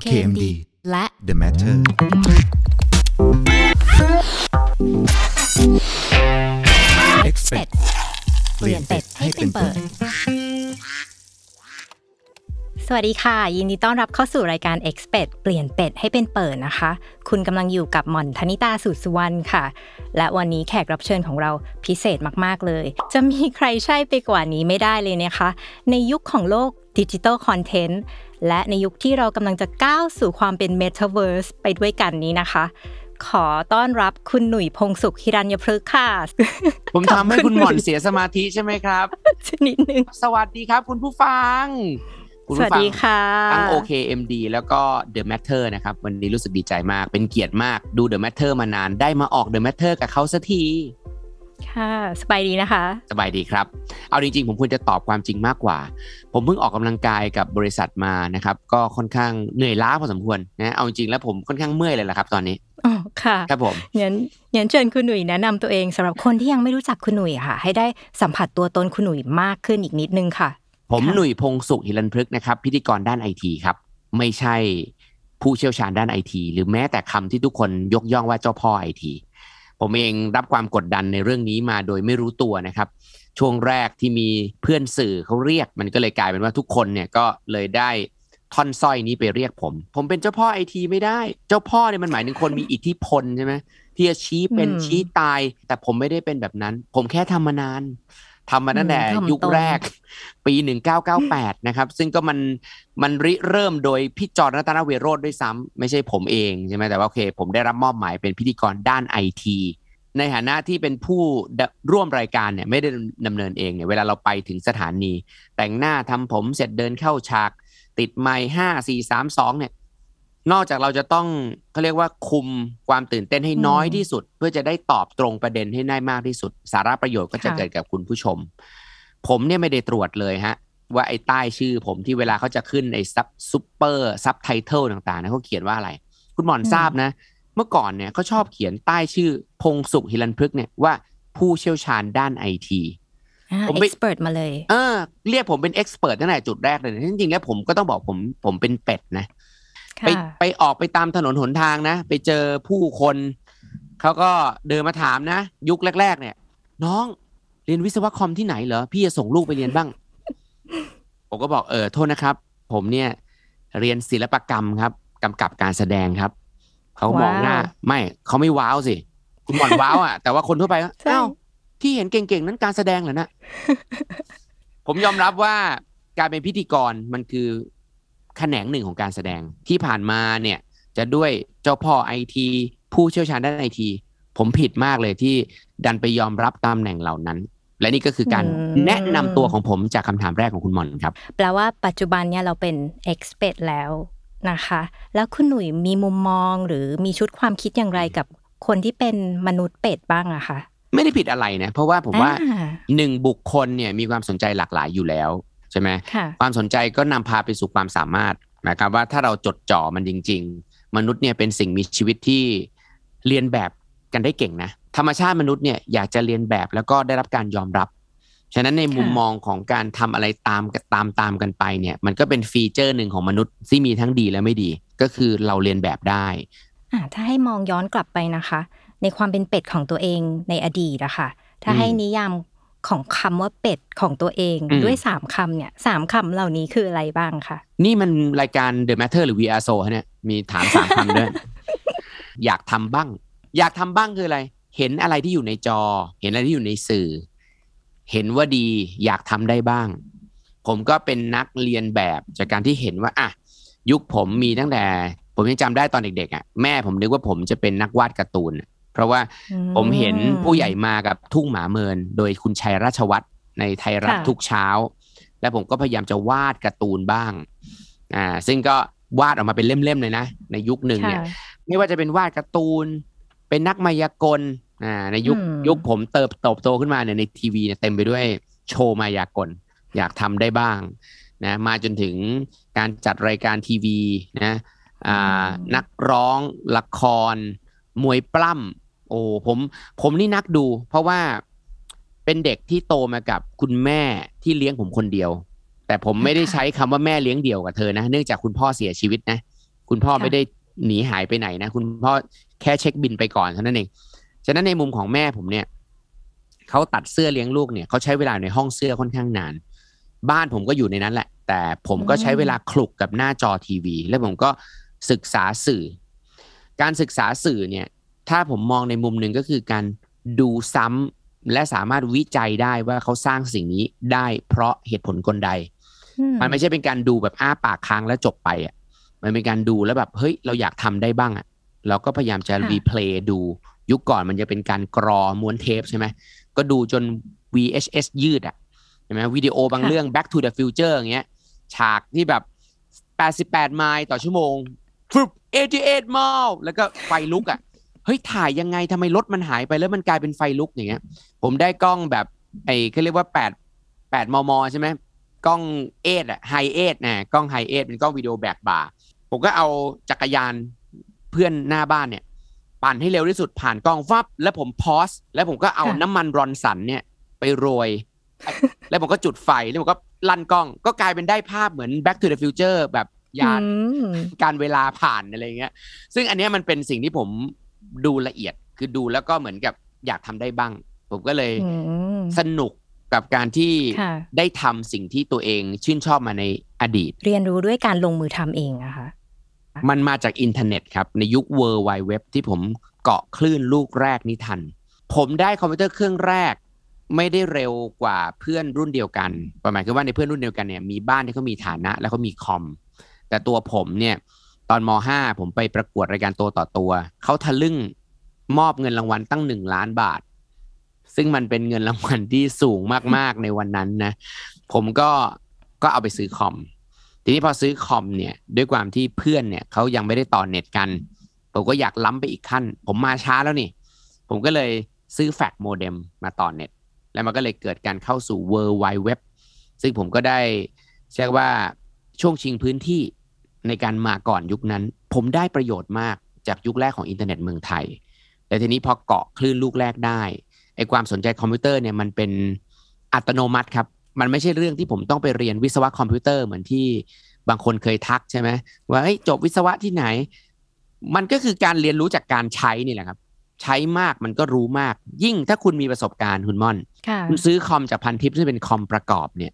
OKMD และ The Matter เอเปเปลี่ยนเป็ดให้เป็นเปิด สวัสดีค่ะ ยินดีต้อนรับเข้าสู่รายการ e x p e t เปลี่ยนเป็ดให้เป็นเปิดนะคะ คุณกำลังอยู่กับหม่อนธนิตาสุสวรรณค่ะ และวันนี้แขกรับเชิญของเราพิเศษมาก ๆ เลย จะมีใครใช่ไปกว่านี้ไม่ได้เลยนะคะ ในยุคของโลกดิจิตอลคอนเทนต์และในยุคที่เรากำลังจะก้าวสู่ความเป็นเมตาเวิร์สไปด้วยกันนี้นะคะ ขอต้อนรับคุณหนุ่ยพงสุขฮิรัญพฤกษ์ค่ะผมทำให้คุณหม่อนเสียสมาธิใช่ไหมครับชนิดนึงสวัสดีครับคุณผู้ฟัง คุณผู้ฟังทั้ง OKMD แล้วก็ The Matter นะครับวันนี้รู้สึกดีใจมากเป็นเกียรติมากดู The Matter มานานได้มาออก The Matter กับเขาสักทีค่ะสบายดีนะคะ สบายดีครับ เอาจริงๆผมควรจะตอบความจริงมากกว่า ผมเพิ่งออกกำลังกายกับบริษัทมานะครับก็ค่อนข้างเหนื่อยล้าพอสมควรนะเอาจริงๆแล้วผมค่อนข้างเมื่อยเลยละครับ ตอนนี้อ๋อค่ะครับผมงั้นงั้นเชิญคุณหนุ่ยแนะนำตัวเองสำหรับคนที่ยังไม่รู้จักคุณหนุ่ยค่ะ ให้ได้สัมผัสตัวตนคุณหนุ่ยมากขึ้นอีกนิดนึงค่ะ ผมหนุ่ยพงสุขหิรันพฤกษ์นะครับพิธีกรด้านไอทีครับไม่ใช่ผู้เชี่ยวชาญด้านไอทีหรือแม้แต่คำที่ทุกคนยกย่องว่าเจ้าพ่อไอทีผมเองรับความกดดันในเรื่องนี้มาโดยไม่รู้ตัวนะครับ ช่วงแรกที่มีเพื่อนสื่อเขาเรียก มันก็เลยกลายเป็นว่าทุกคนเนี่ยก็เลยได้ท่อนสร้อยนี้ไปเรียกผม ผมเป็นเจ้าพ่อไอทีไม่ได้ เจ้าพ่อเนี่ยมันหมายถึงคนมีอิทธิพลใช่ไหมที่จะชี้เป็นชี้ตาย แต่ผมไม่ได้เป็นแบบนั้น ผมแค่ทำมานานทำมาตั้งแต่ยุคแรกปี 1998 นะครับ ซึ่งก็มัน มันริเริ่มโดยพี่จอร์นัตนเวโรดด้วยซ้ำไม่ใช่ผมเองใช่ไหมแต่ว่าโอเค ผมได้รับมอบหมายเป็นพิธีกรด้านไอทีในฐานะที่เป็นผู้ร่วมรายการเนี่ย ไม่ได้ดำเนินเองเนี่ย เวลาเราไปถึงสถานี แต่งหน้าทำผมเสร็จเดินเข้าฉาก ติดไม้ห้าสี่สามสองเนี่ยนอกจากเราจะต้องเขาเรียกว่าคุมความตื่นเต้นให้น้อยที่สุด เพื่อจะได้ตอบตรงประเด็นให้ได้มากที่สุด สาระประโยชน์ก็จะเกิดกับคุณผู้ชม ผมเนี่ยไม่ได้ตรวจเลยฮะ ว่าไอ้ใต้ชื่อผมที่เวลาเขาจะขึ้น ไอ้ซับซูเปอร์ซับไทเทิลต่างๆนะเขาเขียนว่าอะไร คุณหมอนทราบนะ เมื่อก่อนเนี่ยเขาชอบเขียนใต้ชื่อ พงสุขฮิรันพฤกเนี่ยว่าผู้เชี่ยวชาญด้านไอทีผมเป็นเอ็กซ์เพรสมาเลยเออเรียกผมเป็นเอ็กซ์เพรสตั้งแต่จุดแรกเลยจริงๆแล้วผมก็ต้องบอกผมผมเป็นเป็ดนะไปไปออกไปตามถนนหนทางนะ ไปเจอผู้คนเขาก็เดินมาถามนะ ยุคแรก ๆ เนี่ย น้องเรียนวิศวะคอมที่ไหนเหรอพี่จะส่งลูกไปเรียนบ้าง ผมก็บอกเออโทษนะครับผมเนี่ย เรียนศิลปกรรมครับกำกับการแสดงครับเขามองหน้า ไม่เขาไม่ว้าวสิคุณหมอนว้าวอ่ะ แต่ว่าคนทั่วไปเอ้าที่เห็นเก่งๆนั้นการแสดงเหรอนะผมยอมรับว่าการเป็นพิธีกรมันคือแขนงหนึ่งของการแสดงที่ผ่านมาเนี่ย จะด้วยเจ้าพ่อไอทีผู้เชี่ยวชาญด้านไอทีผมผิดมากเลยที่ดันไปยอมรับตำแหน่งเหล่านั้น และนี่ก็คือการแนะนำตัวของผมจากคำถามแรกของคุณมอนครับแปลว่าปัจจุบันเนี่ยเราเป็นเอ expert แล้วนะคะ แล้วคุณหนุ่ยมีมุมมองหรือมีชุดความคิดอย่างไรกับคนที่เป็นมนุษย์เป็ดบ้างอะคะ ไม่ได้ผิดอะไรนะเพราะว่าผมว่าหนึ่งบุคคลเนี่ยมีความสนใจหลากหลายอยู่แล้วใช่ไหมความสนใจก็นำพาไปสู่ความสามารถนะครับว่าถ้าเราจดจ่อมันจริงๆ มนุษย์เนี่ยเป็นสิ่งมีชีวิตที่เรียนแบบกันได้เก่งนะธรรมชาติมนุษย์เนี่ยอยากจะเรียนแบบแล้วก็ได้รับการยอมรับฉะนั้นในมุมมองของการทำอะไรตามตามตามกันไปเนี่ยมันก็เป็นฟีเจอร์หนึ่งของมนุษย์ที่มีทั้งดีและไม่ดี ก็คือเราเรียนแบบได้อ่าถ้าให้มองย้อนกลับไปนะคะ ในความเป็นเป็ดของตัวเองในอดีตอะคะ่ะถ้าให้นิยามของคำว่าเป็ดของตัวเอง ด้วยสามคำเนี่ยสามคำเหล่านี้คืออะไรบ้างคะนี่มันรายการ The Matter หรือ VR So เนี่ยมีถามสามคำด้วยอยากทำบ้าง อยากทำบ้างคืออะไร เห็นอะไรที่อยู่ในจอ เห็นอะไรที่อยู่ในสื่อ เห็นว่าดี อยากทำได้บ้าง ผมก็เป็นนักเรียนแบบจากการที่เห็นว่าอ่ะยุคผมมีตั้งแต่ ผมยังจำได้ตอนเด็กๆอ่ะแม่ผมนึกว่าผมจะเป็นนักวาดการ์ตูนเพราะว่าผมเห็นผู้ใหญ่มากับทุ่งหมาเมิน โดยคุณชัยราชวัตรในไทยรัฐทุกเช้า และผมก็พยายามจะวาดการ์ตูนบ้างอ่าซึ่งก็วาดออกมาเป็นเล่มๆเลยนะ ในยุคหนึ่งเนี่ยไม่ว่าจะเป็นวาดการ์ตูนเป็นนักมายากลอ่าในยุคยุคผมเติบโตโตขึ้นมาเนี่ยในทีวีเนี่ยเต็มไปด้วยโชว์มายากลอยากทำได้บ้างนะมาจนถึงการจัดรายการทีวีนะอ่านักร้องละครมวยปล้ำโอ้ผมผมนี่นักดูเพราะว่าเป็นเด็กที่โตมากับคุณแม่ที่เลี้ยงผมคนเดียว แต่ผมไม่ได้ใช้คำว่าแม่เลี้ยงเดี่ยวกับเธอนะ เนื่องจากคุณพ่อเสียชีวิตนะคุณพ่อไม่ได้หนีหายไปไหนนะ คุณพ่อแค่เช็คบินไปก่อนเท่านั้นเองฉะนั้นในมุมของแม่ผมเนี่ยเขาตัดเสื้อเลี้ยงลูกเนี่ยเขาใช้เวลาในห้องเสื้อค่อนข้างนาน บ้านผมก็อยู่ในนั้นแหละ แต่ผมก็ใช้เวลาคลุกกับหน้าจอทีวี แล้วผมก็ศึกษาสื่อ การศึกษาสื่อเนี่ยถ้าผมมองในมุมหนึ่งก็คือการดูซ้ำและสามารถวิจัยได้ว่าเขาสร้างสิ่งนี้ได้เพราะเหตุผลคนใด มันไม่ใช่เป็นการดูแบบอ้าปากค้างแล้วจบไปอ่ะ มันเป็นการดูแล้วแบบ เฮ้ย เราอยากทำได้บ้างอ่ะ เราก็พยายามจะรีเพลย์ดู ยุคก่อนมันจะเป็นการกรอม้วนเทปใช่ไหมก็ดูจน VHS ยืดอ่ะ ใช่ไหมวิดีโอบางเรื่อง Back to the Future อย่างเงี้ยฉากที่แบบ88ไมล์ต่อชั่วโมงฟึบ88ไมล์แล้วก็ไฟลุกอ่ะเฮ้ยถ่ายยังไงทำไมรถมันหายไป แล้วมันกลายเป็นไฟลุกอย่างเงี้ยผมได้กล้องแบบไอ้เขาเรียกว่าแปดแปดมมใช่ไหมกล้องเอทอะไฮเอทนะกล้องไฮเอทเป็นกล้องวิดีโอแบกบาผมก็เอาจักรยานเพื่อนหน้าบ้านเนี่ยปั่นให้เร็วที่สุดผ่านกล้องฟับ แล้วผมพอสแล้วผมก็เอาน้ำมันรอนสันเนี่ยไปโรย แล้วผมก็จุดไฟแล้วผมก็ลั่นกล้องก็กลายเป็นได้ภาพเหมือน Back to the Future แบบยานการเวลาผ่านอะไรเงี้ยซึ่งอันนี้มันเป็นสิ่งที่ผมดูละเอียด คือดูแล้วก็เหมือนกับ อยากทำได้บ้าง ผมก็เลยสนุกกับการที่ได้ทำสิ่งที่ตัวเองชื่นชอบมาในอดีต เรียนรู้ด้วยการลงมือทำเองนะคะมันมาจากอินเทอร์เน็ตครับ ในยุคเวอร์ไวเว็บที่ผมเกาะคลื่นลูกแรกนี้ทัน ผมได้คอมพิวเตอร์เครื่องแรก ไม่ได้เร็วกว่าเพื่อนรุ่นเดียวกันหมายคือว่าในเพื่อนรุ่นเดียวกันเนี่ยมีบ้านที่เขามีฐานะ แล้วเขามีคอม แต่ตัวผมเนี่ยตอนมห้าผมไปประกวดรายการตัวต่อตัว เขาทะลึ่งมอบเงินรางวัลตั้งหนึ่งล้านบาท ซึ่งมันเป็นเงินรางวัลที่สูงมาก ๆ ในวันนั้นนะผมก็ก็เอาไปซื้อคอม ทีนี้พอซื้อคอมเนี่ยด้วยความที่เพื่อนเนี่ยเขายังไม่ได้ต่อเน็ตกัน ผมก็อยากล้ำไปอีกขั้น ผมมาช้าแล้วนี่ผมก็เลยซื้อแฟกโมเด็มมาต่อเน็ต แล้วมันก็เลยเกิดการเข้าสู่ World Wide Web ซึ่งผมก็ได้เชื่อว่าช่วงชิงพื้นที่ในการมาก่อนยุคนั้น ผมได้ประโยชน์มากจากยุคแรกของอินเทอร์เน็ตเมืองไทย แต่ทีนี้พอเกาะคลื่นลูกแรกได้ไอความสนใจคอมพิวเตอร์เนี่ยมันเป็นอัตโนมัติครับ มันไม่ใช่เรื่องที่ผมต้องไปเรียนวิศวะคอมพิวเตอร์เหมือนที่บางคนเคยทักใช่ไหมว่าจบวิศวะที่ไหน มันก็คือการเรียนรู้จากการใช้นี่แหละครับ ใช้มากมันก็รู้มาก ยิ่งถ้าคุณมีประสบการณ์คุณม่อนคุณซื้อคอมจากพันทิปที่เป็นคอมประกอบเนี่ย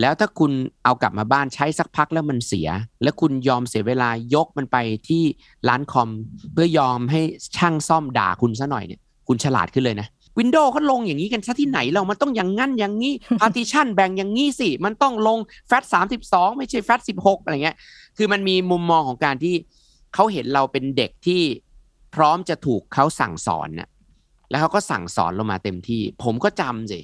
แล้วถ้าคุณเอากลับมาบ้านใช้สักพักแล้วมันเสีย แล้วคุณยอมเสียเวลายกมันไปที่ร้านคอมเพื่อยอมให้ช่างซ่อมด่าคุณซะหน่อยเนี่ย คุณฉลาดขึ้นเลยนะวินโดว์เขาลงอย่างนี้กันซะที่ไหน เรามันต้องอย่างงั้นอย่างนี้พาร์ติชันแบ่งอย่างนี้สิมันต้องลงแฟตสามสิบสองไม่ใช่แฟตสิบหกอะไรเงี้ย คือมันมีมุมมองของการที่เขาเห็นเราเป็นเด็กที่พร้อมจะถูกเขาสั่งสอนน่ะแล้วเขาก็สั่งสอนเรามาเต็มที่ ผมก็จำสิ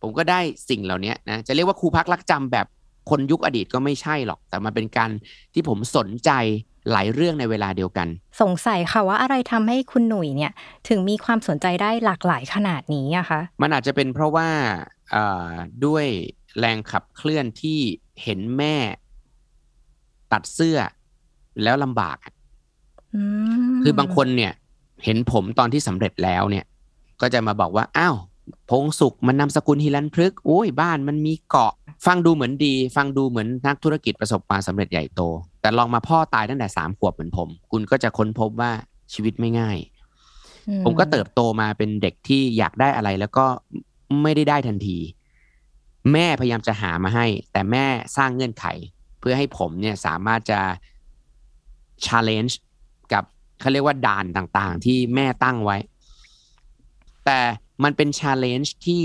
ผมก็ได้สิ่งเหล่านี้นะ จะเรียกว่าครูพักรักจำแบบคนยุคอดีตก็ไม่ใช่หรอก แต่มันเป็นการที่ผมสนใจหลายเรื่องในเวลาเดียวกัน สงสัยค่ะว่าอะไรทำให้คุณหนุ่ยเนี่ย ถึงมีความสนใจได้หลากหลายขนาดนี้อะคะ มันอาจจะเป็นเพราะว่าด้วยแรงขับเคลื่อนที่เห็นแม่ตัดเสื้อแล้วลำบากคือบางคนเนี่ย เห็นผมตอนที่สำเร็จแล้วเนี่ย ก็จะมาบอกว่าอ้าวพงสุขมันนามสกุลฮิรันพฤกษ์โอ้ยบ้านมันมีเกาะ ฟังดูเหมือนดี ฟังดูเหมือนนักธุรกิจประสบความสำเร็จใหญ่โต แต่ลองมาพ่อตายตั้งแต่สามขวบเหมือนผม คุณก็จะค้นพบว่าชีวิตไม่ง่าย ผมก็เติบโตมาเป็นเด็กที่อยากได้อะไร แล้วก็ไม่ได้ได้ทันที แม่พยายามจะหามาให้ แต่แม่สร้างเงื่อนไข เพื่อให้ผมเนี่ยสามารถจะ challenge กับเขาเรียกว่าด่านต่างๆ ที่แม่ตั้งไว้ แต่มันเป็นชาเลนจ์ที่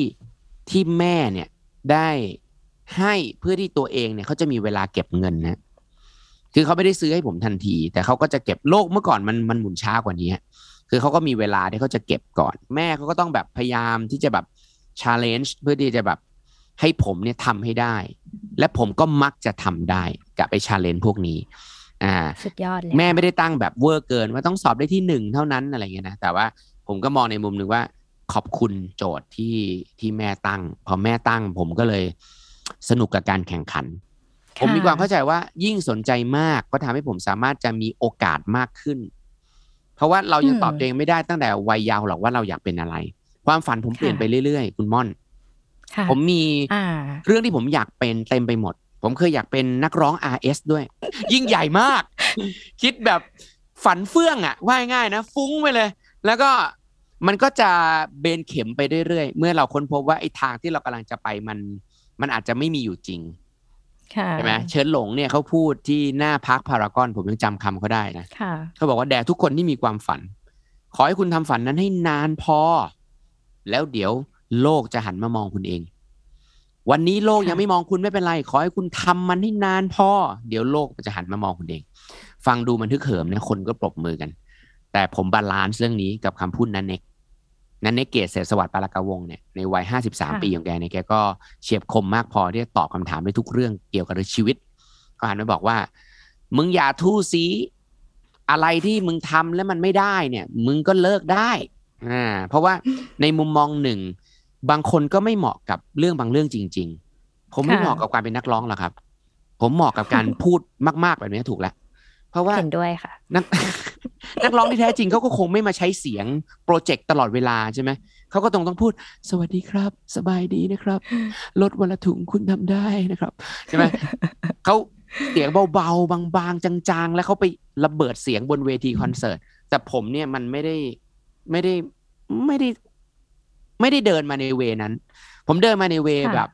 ที่แม่เนี่ยได้ให้เพื่อที่ตัวเองเนี่ยเขาจะมีเวลาเก็บเงินนะ คือเขาไม่ได้ซื้อให้ผมทันที แต่เขาก็จะเก็บโลกเมื่อก่อนมันมันหมุนช้ากว่านี้คือเขาก็มีเวลาที่เขาจะเก็บก่อนแม่เขาก็ต้องแบบพยายามที่จะแบบชาเลนจ์เพื่อที่จะแบบให้ผมเนี่ยทำให้ได้ และผมก็มักจะทำได้กับไปชาเลนจ์พวกนี้ อ่าสุดยอดเลยแม่ไม่ได้ตั้งแบบเวอร์เกิน ว่าต้องสอบได้ที่หนึ่งเท่านั้นอะไรเงี้ยนะแต่ว่าผมก็มองในมุมหนึ่งว่าขอบคุณโจทย์ที่ที่แม่ตั้ง พอแม่ตั้ง ผมก็เลยสนุกกับการแข่งขัน ผมมีความเข้าใจว่ายิ่งสนใจมากก็ทำให้ผมสามารถจะมีโอกาสมากขึ้น เพราะว่าเรายังตอบเองไม่ได้ตั้งแต่วัยยาวหรอกว่าเราอยากเป็นอะไร ความฝันผมเปลี่ยนไปเรื่อยๆคุณม่อนผมมีเรื่องที่ผมอยากเป็นเต็มไปหมด ผมเคยอยากเป็นนักร้อง RS ด้วย ยิ่งใหญ่มาก คิดแบบฝันเฟื่องอ่ะ ว่ายง่ายนะฟุ้งไปเลย แล้วก็มันก็จะเบนเข็มไปเรื่อยๆเมื่อเราค้นพบว่าไอ้ทางที่เรากำลังจะไปมัน มันอาจจะไม่มีอยู่จริงใช่ไหมเชิญหลงเนี่ยเขาพูดที่หน้าพักพารากอนผมยังจำคำเขาได้นะเขาบอกว่าแด่ทุกคนที่มีความฝัน ขอให้คุณทำฝันนั้นให้นานพอ แล้วเดี๋ยวโลกจะหันมามองคุณเอง วันนี้โลกยังไม่มองคุณไม่เป็นไร ขอให้คุณทำมันให้นานพอเดี๋ยวโลกจะหันมามองคุณเอง ฟังดูมันทึกเหิมนะคนก็ปรบมือกัน แต่ผมบาลานซ์เรื่องนี้กับคำพูดนั้นเองนั้นในเกตเสพสวัสดิ์ปารากาวงเนี่ยในวัย 53 ปีของแกเนี่ยแกก็เฉียบคมมากพอ ที่จะตอบคำถามได้ทุกเรื่องเกี่ยวกับชีวิต ก็าหันไปบอกว่า มึงอย่าทู่ซีอะไรที่มึงทำแล้วมันไม่ได้เนี่ย มึงก็เลิกได้ อ่าเพราะว่าในมุมมองหนึ่ง บางคนก็ไม่เหมาะกับเรื่องบางเรื่องจริง ๆ ผมไม่เหมาะกับการเป็นนักร้องหรอกครับ ผมเหมาะกับการพูดมากๆแบบนี้ถูกแล้วเพราะว่าเห็นด้วยค่ะ นักนักร้องที่แท้จริงเขาก็คงไม่มาใช้เสียงโปรเจกต์ตลอดเวลาใช่ไหม เขาก็ต้องต้องพูด สวัสดีครับ สบายดีนะครับลดวันละถุงคุณทำได้นะครับ ใช่ไหมเขาเสียงเบาๆบางๆจางๆ แล้วเขาไประเบิดเสียงบนเวทีคอนเสิร์ตแต่ผมเนี่ยมันไม่ได้ไม่ได้ไม่ได้ ไม่ได้เดินมาในเวนั้น ผมเดินมาในเวแบบ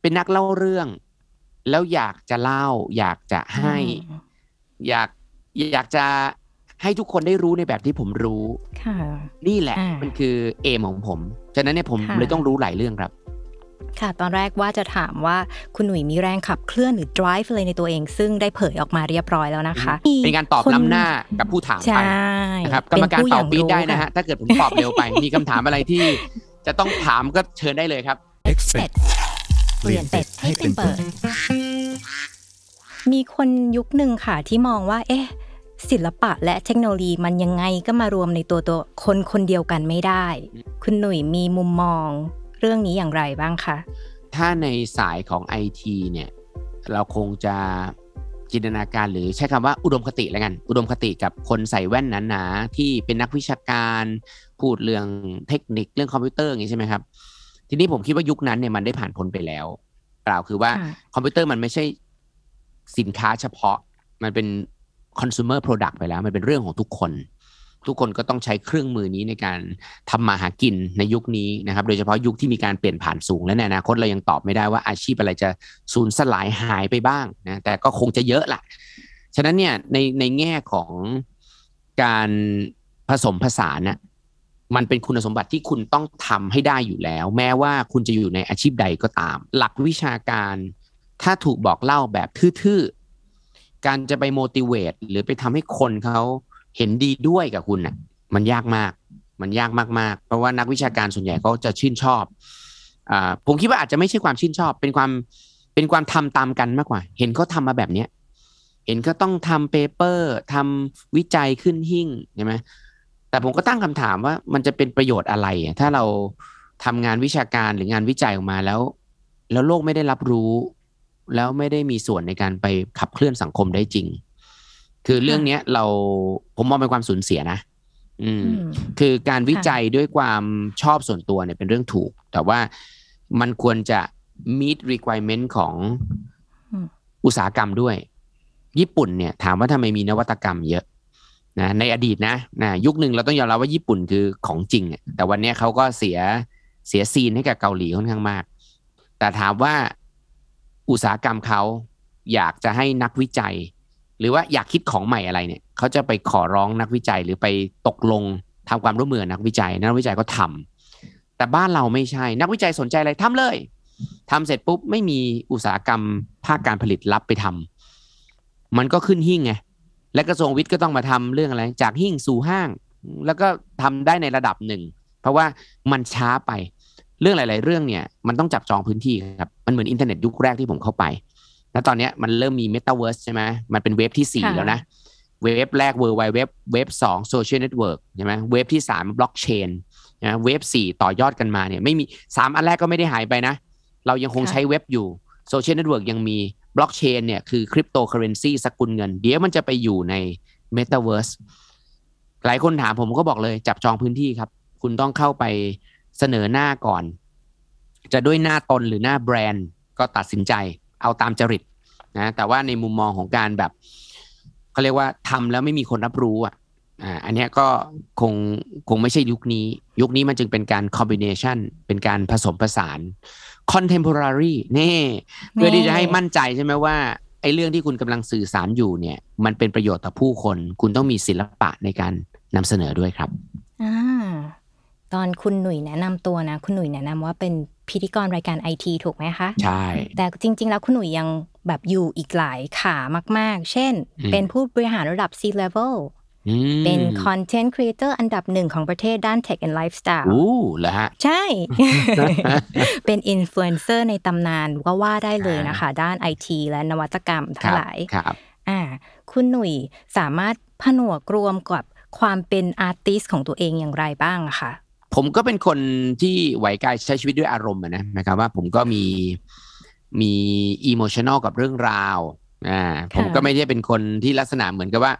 เป็นนักเล่าเรื่อง แล้วอยากจะเล่า อยากจะให้อยากอยากจะให้ทุกคนได้รู้ในแบบที่ผมรู้ ค่ะ นี่แหละมันคือเอมของผม ฉะนั้นเนี่ยผมเลยต้องรู้หลายเรื่องครับ ค่ะ ตอนแรกว่าจะถามว่าคุณหนุ่ยมีแรงขับเคลื่อนหรือ drive อะไรในตัวเอง ซึ่งได้เผยออกมาเรียบร้อยแล้วนะคะ เป็นการตอบน้ำหน้ากับผู้ถามไปนะครับกรรมการตอบปีดได้นะฮะ ถ้าเกิดผมตอบเร็วไป มีคำถามอะไรที่จะต้องถามก็เชิญได้เลยครับเปลี่ยนเป็ดให้เป็นเปิดมีคนยุคหนึ่งค่ะที่มองว่า เอ๊ะศิลปะและเทคโนโลยีมันยังไงก็มารวมในตัวตัวคนคนเดียวกันไม่ได้ คุณหนุ่ยมีมุมมองเรื่องนี้อย่างไรบ้างคะ ถ้าในสายของไอทีเนี่ยเราคงจะจินตนาการหรือใช้คำว่าอุดมคติแล้วกัน อุดมคติกับคนใส่แว่นหนาๆที่เป็นนักวิชาการ พูดเรื่องเทคนิคเรื่องคอมพิวเตอร์อย่างนี้ใช่ไหมครับ ทีนี้ผมคิดว่ายุคนั้นเนี่ยมันได้ผ่านพ้นไปแล้วกล่าวคือว่าคอมพิวเตอร์มันไม่ใช่สินค้าเฉพาะมันเป็น consumer product ไปแล้ว มันเป็นเรื่องของทุกคน ทุกคนก็ต้องใช้เครื่องมือนี้ในการทำมาหากินในยุคนี้นะครับ โดยเฉพาะยุคที่มีการเปลี่ยนผ่านสูงและในอนาคตเรายังตอบไม่ได้ว่าอาชีพอะไรจะสูญสลายหายไปบ้างนะแต่ก็คงจะเยอะแหละฉะนั้นเนี่ยในในแง่ของการผสมผสานนะมันเป็นคุณสมบัติที่คุณต้องทำให้ได้อยู่แล้ว แม้ว่าคุณจะอยู่ในอาชีพใดก็ตาม หลักวิชาการถ้าถูกบอกเล่าแบบทื่อๆ การจะไปโมดิเวตหรือไปทำให้คนเขาเห็นดีด้วยกับคุณน่ะ มันยากมาก มันยากมากๆ เพราะว่านักวิชาการส่วนใหญ่เขาจะชื่นชอบอ่าผมคิดว่าอาจจะไม่ใช่ความชื่นชอบ เป็นความ เป็นความทำตามกันมากกว่า เห็นเขาทำมาแบบเนี้ยเห็นก็ต้องทำเปเปอร์ ทำวิจัยขึ้นหิ่งใช่ไหม แต่ผมก็ตั้งคำถามว่ามันจะเป็นประโยชน์อะไร ถ้าเราทำงานวิชาการหรืองานวิจัยออกมาแล้ว แล้วโลกไม่ได้รับรู้แล้วไม่ได้มีส่วนในการไปขับเคลื่อนสังคมได้จริง คือเรื่องเนี้ยเราผมมองเป็นความสูญเสียนะ อืม คือการวิจัยด้วยความชอบส่วนตัวเนี่ยเป็นเรื่องถูก แต่ว่ามันควรจะ meet requirement ของอุตสาหกรรมด้วย ญี่ปุ่นเนี่ย ถามว่าทำไมมีนวัตกรรมเยอะ นะ ในอดีตนะนะยุคหนึ่งเราต้องยอมรับว่าญี่ปุ่นคือของจริง แต่วันนี้เขาก็เสียเสียซีนให้กับเกาหลีค่อนข้างมาก แต่ถามว่าอุตสาหกรรมเขาอยากจะให้นักวิจัย หรือว่าอยากคิดของใหม่อะไรเนี่ย เขาจะไปขอร้องนักวิจัยหรือไปตกลง ทำความร่วมมือนักวิจัย นักวิจัยก็ทำ แต่บ้านเราไม่ใช่ นักวิจัยสนใจอะไรทำเลย ทำเสร็จปุ๊บไม่มีอุตสาหกรรมภาคการผลิตรับไปทำ มันก็ขึ้นหิ่งไงและกระทรวงวิทย์ก็ต้องมาทำเรื่องอะไร จากหิ่งสู่ห้าง แล้วก็ทำได้ในระดับหนึ่งเพราะว่ามันช้าไปเรื่องหลาย ๆ เรื่องเนี่ย มันต้องจับจองพื้นที่ครับ มันเหมือนอินเทอร์เน็ตยุคแรกที่ผมเข้าไป แล้วตอนนี้มันเริ่มมีเมตาเวิร์สใช่ไหมมันเป็นเว็บที่ 4 แล้วนะ เว็บแรกเวอร์ไวเว็บเว็บสองโซเชียลเน็ตเวิร์กใช่ไหมเว็บที่สามบล็อกเชนนะเว็บสี่ต่อยอดกันมาเนี่ย ไม่มีสามอันแรกก็ไม่ได้หายไปนะ เรายังคงใช้เว็บอยู่โซเชียลเน็ตเวิร์กยังมีบล็อกเชนเนี่ยคือคริปโตเคอเรนซีสกุลเงินเดี๋ยวมันจะไปอยู่ในเมตาเวิร์สหลายคนถามผมก็บอกเลยจับจองพื้นที่ครับ คุณต้องเข้าไปเสนอหน้าก่อน จะด้วยหน้าตนหรือหน้าแบรนด์ ก็ตัดสินใจ เอาตามจริต นะแต่ว่าในมุมมองของการแบบเขาเรียกว่าทำแล้วไม่มีคนรับรู้อ่ะอ่าอันนี้ก็คงคงไม่ใช่ยุคนี้ ยุคนี้มันจึงเป็นการคอมบิเนชันเป็นการผสมผสานคอนเทมพอรารี่นี่เพื่อที่จะให้มั่นใจใช่ไหมว่าไอ้เรื่องที่คุณกำลังสื่อสารอยู่เนี่ย มันเป็นประโยชน์ต่อผู้คน คุณต้องมีศิลปะในการนำเสนอด้วยครับอ่าตอนคุณหนุ่ยแนะนำตัวนะ คุณหนุ่ยแนะนำว่าเป็นพิธีกรรายการไอทีถูกไหมคะ ใช่ แต่จริงๆแล้วคุณหนุ่ยยังแบบอยู่อีกหลายขามากๆ เช่น เป็นผู้บริหารระดับ C-level เป็นคอนเทนต์ครีเอเตอร์อันดับหนึ่งของประเทศด้าน Tech and Lifestyle อู้เหรอฮะ ใช่ เป็นอินฟลูเอนเซอร์ในตำนานก็ว่าได้เลยนะคะ ด้านไอทีและนวัตกรรมทั้งหลายครับอ่าคุณหนุ่ยสามารถผนวกรวมกับความเป็นอาร์ติสของตัวเองอย่างไรบ้างคะผมก็เป็นคนที่ไหวกายใช้ชีวิตด้วยอารมณ์นะนะครับว่าผมก็มีมีอิโมชันอลกับเรื่องราวอ่าผมก็ไม่ได้เป็นคนที่ลักษณะเหมือนกับว่า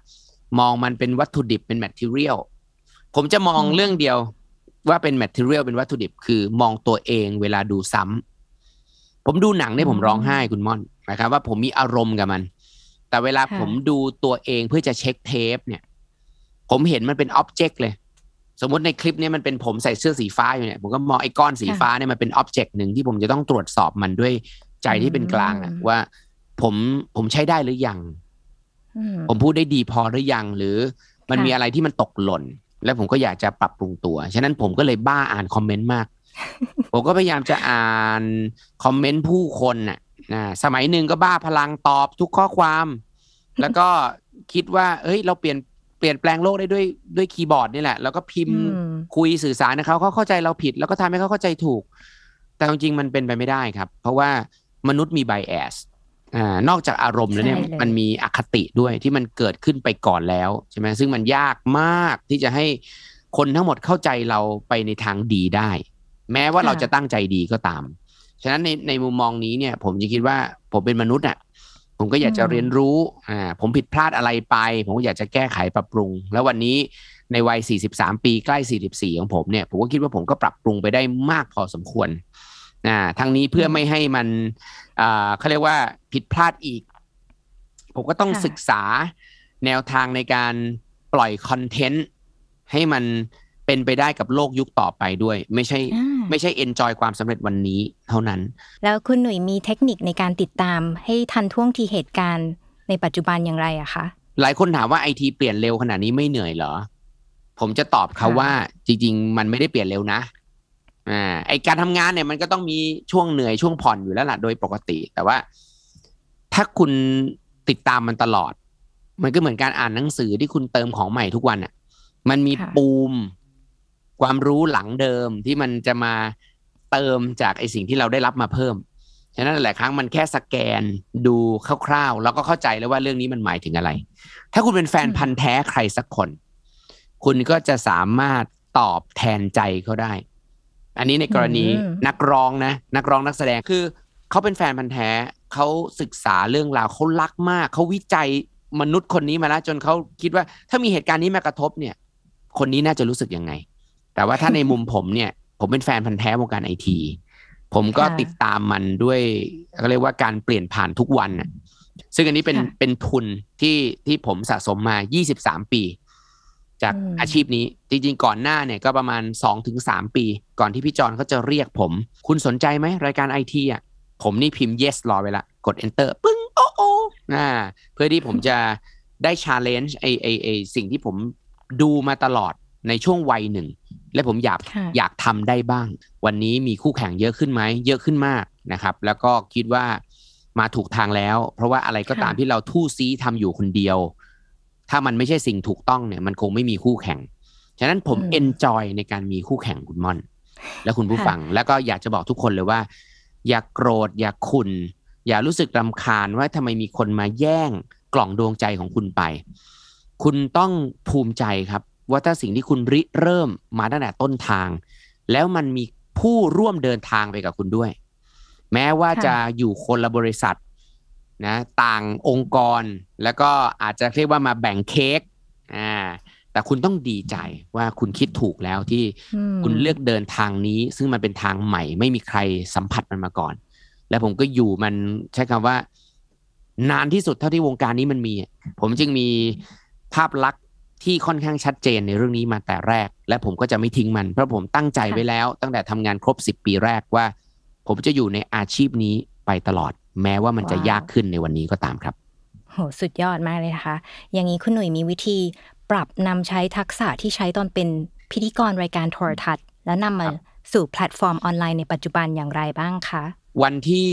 มองมันเป็นวัตถุดิบเป็นแมทเทียลผมจะมองเรื่องเดียวว่าเป็นแมทเทียลเป็นวัตถุดิบ คือมองตัวเอง เวลาดูซ้ำผมดูหนังเนี่ยผมร้องไห้คุณม่อนนะครับว่า ผมมีอารมณ์กับมัน แต่เวลาผมดูตัวเองเพื่อจะเช็คเทปเนี่ยผมเห็นมันเป็นอ็อบเจกต์เลยสมมติในคลิปนี้มันเป็นผมใส่เสื้อสีฟ้าอยู่เนี่ย ผมก็มองไอ้ก้อนสีฟ้าเนี่ยมันเป็นอ็อบเจกต์หนึ่งที่ผมจะต้องตรวจสอบมันด้วยใจที่เป็นกลางอะว่าผมผมใช้ได้หรือยังผมพูดได้ดีพอหรือยังหรือ มันมีอะไรที่มันตกหล่น แล้วผมก็อยากจะปรับปรุงตัวฉะนั้นผมก็เลยบ้าอ่านคอมเมนต์มาก ผมก็พยายามจะอ่านคอมเมนต์ผู้คนน่ะนะสมัยหนึ่งก็บ้าพลังตอบทุกข้อความ แล้วก็คิดว่าเฮ้ย เราเปลี่ยนเปลี่ยนแปลงโลกได้ด้วยด้วยคีย์บอร์ดนี่แหละแล้วก็พิมพ์คุยสื่อสารนะเขาเขาเข้าใจเราผิดแล้วก็ทำให้เขาเข้าใจถูก แต่จริงๆมันเป็นไปไม่ได้ครับ เพราะว่ามนุษย์มีไบแอสนอกจากอารมณ์แล้วเนี่ยมันมีอคติด้วยที่มันเกิดขึ้นไปก่อนแล้วใช่ไหมซึ่งมันยากมากที่จะให้คนทั้งหมดเข้าใจเราไปในทางดีได้ แม้ว่าเราจะตั้งใจดีก็ตามฉะนั้นในในมุมมองนี้เนี่ย ผมจะคิดว่าผมเป็นมนุษย์อ่ะผมก็อยากจะเรียนรู้ อ่า ผมผิดพลาดอะไรไป ผมก็อยากจะแก้ไขปรับปรุง แล้ววันนี้ในวัย43ปี ใกล้44ของผมเนี่ย ผมก็คิดว่าผมก็ปรับปรุงไปได้มากพอสมควร อ่าทั้งนี้เพื่อไม่ให้มัน อ่าเขาเรียกว่าผิดพลาดอีก ผมก็ต้องศึกษาแนวทางในการปล่อยคอนเทนต์ให้มันเป็นไปได้กับโลกยุคต่อไปด้วย ไม่ใช่ไม่ใช่เอนจอยความสำเร็จวันนี้เท่านั้น แล้วคุณหนุ่ยมีเทคนิคในการติดตาม ให้ทันท่วงทีเหตุการณ์ในปัจจุบันอย่างไรอะคะ หลายคนถามว่าไอทีเปลี่ยนเร็วขนาดนี้ไม่เหนื่อยเหรอ ผมจะตอบเขาว่าจริงๆ มันไม่ได้เปลี่ยนเร็วนะ อ่าไอการทำงานเนี่ย มันก็ต้องมีช่วงเหนื่อย ช่วงผ่อนอยู่แล้วล่ะโดยปกติ แต่ว่าถ้าคุณติดตามมันตลอด มันก็เหมือนการอ่านหนังสือที่คุณเติมของใหม่ทุกวันอะ่ะ มันมีปูมความรู้หลังเดิมที่มันจะมาเติมจากไอสิ่งที่เราได้รับมาเพิ่ม ฉะนั้นหลายครั้งมันแค่สแกนดูคร่าว ๆ แล้วก็เข้าใจแล้วว่าเรื่องนี้มันหมายถึงอะไร ถ้าคุณเป็นแฟนพันธ์แท้ใครสักคน คุณก็จะสามารถตอบแทนใจเขาได้ อันนี้ในกรณีนักร้องนะ นักร้องนักแสดงคือเขาเป็นแฟนพันธ์แท้เขาศึกษาเรื่องราวเขารักมากเขาวิจัยมนุษย์คนนี้มาแล้วจนเขาคิดว่า ถ้ามีเหตุการณ์นี้มากระทบเนี่ย คนนี้น่าจะรู้สึกยังไงแต่ว่าถ้าในมุมผมเนี่ย ผมเป็นแฟนพันธ์แท้วงการไอทีผมก็ติดตามมันด้วย ก็เรียกว่าการเปลี่ยนผ่านทุกวันน่ะ ซึ่งอันนี้เป็นเป็นทุนที่ที่ผมสะสมมา 23 ปี จากอาชีพนี้ จริง ๆ ก่อนหน้าเนี่ย ก็ประมาณ 2-3 ปี ก่อนที่พี่จอนเขาจะเรียกผม คุณสนใจไหมรายการไอทีอ่ะ ผมนี่พิมพ์ yes รอไว้ละ กด enter ปึ้งโอ้โอ้อ่าเพื่อที่ผมจะได้ challenge ไอไอไอสิ่งที่ผมดูมาตลอดในช่วงวัยหนึ่งและผมอยากอยากทำได้บ้าง วันนี้มีคู่แข่งเยอะขึ้นไหม เยอะขึ้นมากนะครับ แล้วก็คิดว่ามาถูกทางแล้ว เพราะว่าอะไรก็ตามที่เราทู่ซีทำอยู่คนเดียว ถ้ามันไม่ใช่สิ่งถูกต้องเนี่ยมันคงไม่มีคู่แข่ง ฉะนั้นผมเอนจอย ในการมีคู่แข่งคุณมอน และคุณผู้ฟัง แล้วก็อยากจะบอกทุกคนเลยว่า อย่ากโกรธอย่าขุนอย่ารู้สึกรำคาญว่าทำไมมีคนมาแย่งกล่องดวงใจของคุณไป คุณต้องภูมิใจครับว่าถ้าสิ่งที่คุณริเริ่มมาตั้งแต่ต้นทาง แล้วมันมีผู้ร่วมเดินทางไปกับคุณด้วย แม้ว่าจะอยู่คนละบริษัทนะ ต่างองค์กร แล้วก็อาจจะเรียกว่ามาแบ่งเค้กอ่าแต่คุณต้องดีใจว่าคุณคิดถูกแล้วที่คุณเลือกเดินทางนี้ซึ่งมันเป็นทางใหม่ ไม่มีใครสัมผัสมันมาก่อน และผมก็อยู่มันใช้คำว่า นานที่สุดเท่าที่วงการนี้มันมีผมจึงมีภาพลักษที่ค่อนข้างชัดเจนในเรื่องนี้มาแต่แรก และผมก็จะไม่ทิ้งมัน เพราะผมตั้งใจไว้แล้ว ตั้งแต่ทำงานครบ 10 ปีแรกว่า ผมจะอยู่ในอาชีพนี้ไปตลอด แม้ว่ามันจะยากขึ้นในวันนี้ก็ตามครับโหสุดยอดมากเลยนะคะอย่างนี้คุณหนุ่ยมีวิธีปรับนำใช้ทักษะที่ใช้ตอนเป็นพิธีกรรายการโทรทัศน์ แล้วนำมาสู่แพลตฟอร์มออนไลน์ในปัจจุบันอย่างไรบ้างคะวันที่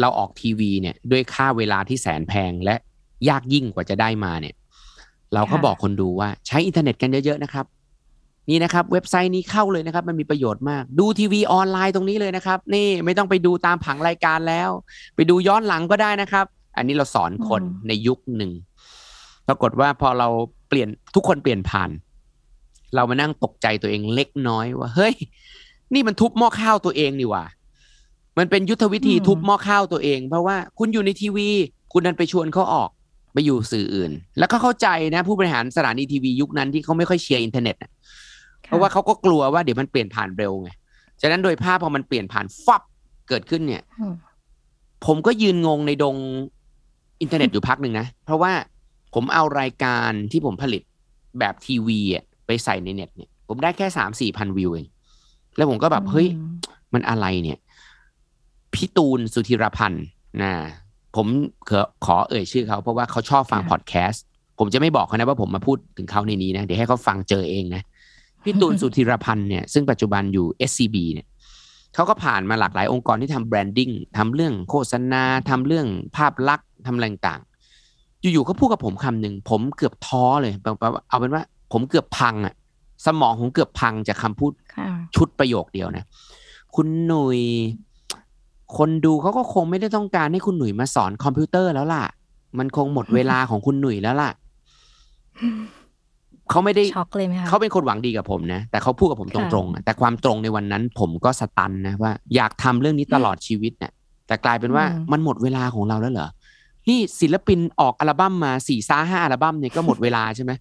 เราออกทีวีเนี่ยด้วยค่าเวลาที่แสนแพงและยากยิ่งกว่าจะได้มาเนี่ยเราก็บอกคนดูว่า ใช้อินเทอร์เน็ตกันเยอะๆ นะครับ นี่นะครับ เว็บไซต์นี้เข้าเลยนะครับ มันมีประโยชน์มาก ดูทีวีออนไลน์ตรงนี้เลยนะครับ นี่ไม่ต้องไปดูตามผังรายการแล้ว ไปดูย้อนหลังก็ได้นะครับ อันนี้เราสอนคน ในยุคหนึ่งปรากฏว่าพอเราเปลี่ยนทุกคนเปลี่ยนผ่าน เรามานั่งตกใจตัวเองเล็กน้อย ว่าเฮ้ย นี่มันทุบหม้อข้าวตัวเองนี่ว่า มันเป็นยุทธวิธีทุบหม้อข้าวตัวเอง เพราะว่าคุณอยู่ในทีวี คุณนันไปชวนเขาออกไปอยู่สื่ออื่น แล้วก็เข้าใจนะ ผู้บริหารสถานีทีวียุคนั้นที่เขาไม่ค่อยเชียร์อินเทอร์เน็ตเพราะว่าเขาก็กลัวว่าเดี๋ยวมันเปลี่ยนผ่านเร็วไงฉะนั้นโดยภาพพอมันเปลี่ยนผ่านฟับเกิดขึ้นเนี่ย ผมก็ยืนงงในดงอินเทอร์เน็ตอยู่พักหนึ่งนะ เพราะว่าผมเอารายการที่ผมผลิตแบบทีวีไปใส่ในเน็ต เนี่ยผมได้แค่สามสี่พันวิวเองแล้วผมก็แบบเฮ้ยมันอะไรเนี่ย พี่ตูนสุธิรพันธ์นะผมขอเอ่ยชื่อเขา เพราะว่าเขาชอบฟังพอดแคสต์ ผมจะไม่บอกเขานะว่าผมมาพูดถึงเขาในนี้นะ เดี๋ยวให้เขาฟังเจอเองนะ พี่ตูนสุธีรพันธ์เนี่ยซึ่งปัจจุบันอยู่ SCB เนี่ยเขาก็ผ่านมาหลากหลายองค์กรที่ทำแบรนดิ้งทำเรื่องโฆษณาทำเรื่องภาพลักษณ์ทำอะไรต่าง อยู่ๆเขาพูดกับผมคำหนึ่งผมเกือบท้อเลย เอาเป็นว่าผมเกือบพังอะสมองผมเกือบพังจากคำพูด ชุดประโยคเดียวนะคุณหนุยคนดูเขาก็คงไม่ได้ต้องการให้คุณหนุ่ยมาสอนคอมพิวเตอร์แล้วล่ะ มันคงหมดเวลาของคุณหนุ่ยแล้วล่ะ เขาไม่ได้ช็อกเลยไหมคะเขาเป็นคนหวังดีกับผมนะ แต่เขาพูดกับผมตรงๆแต่ความตรงในวันนั้น ผมก็สตันนะว่า อยากทำเรื่องนี้ตลอดชีวิต เนี่ย แต่กลายเป็นว่ามันหมดเวลาของเราแล้วเหรอนี่ศิลปินออกอัลบั้มมาสี่ซ่าห้าอัลบั้มเนี่ยก็หมดเวลาใช่ไหม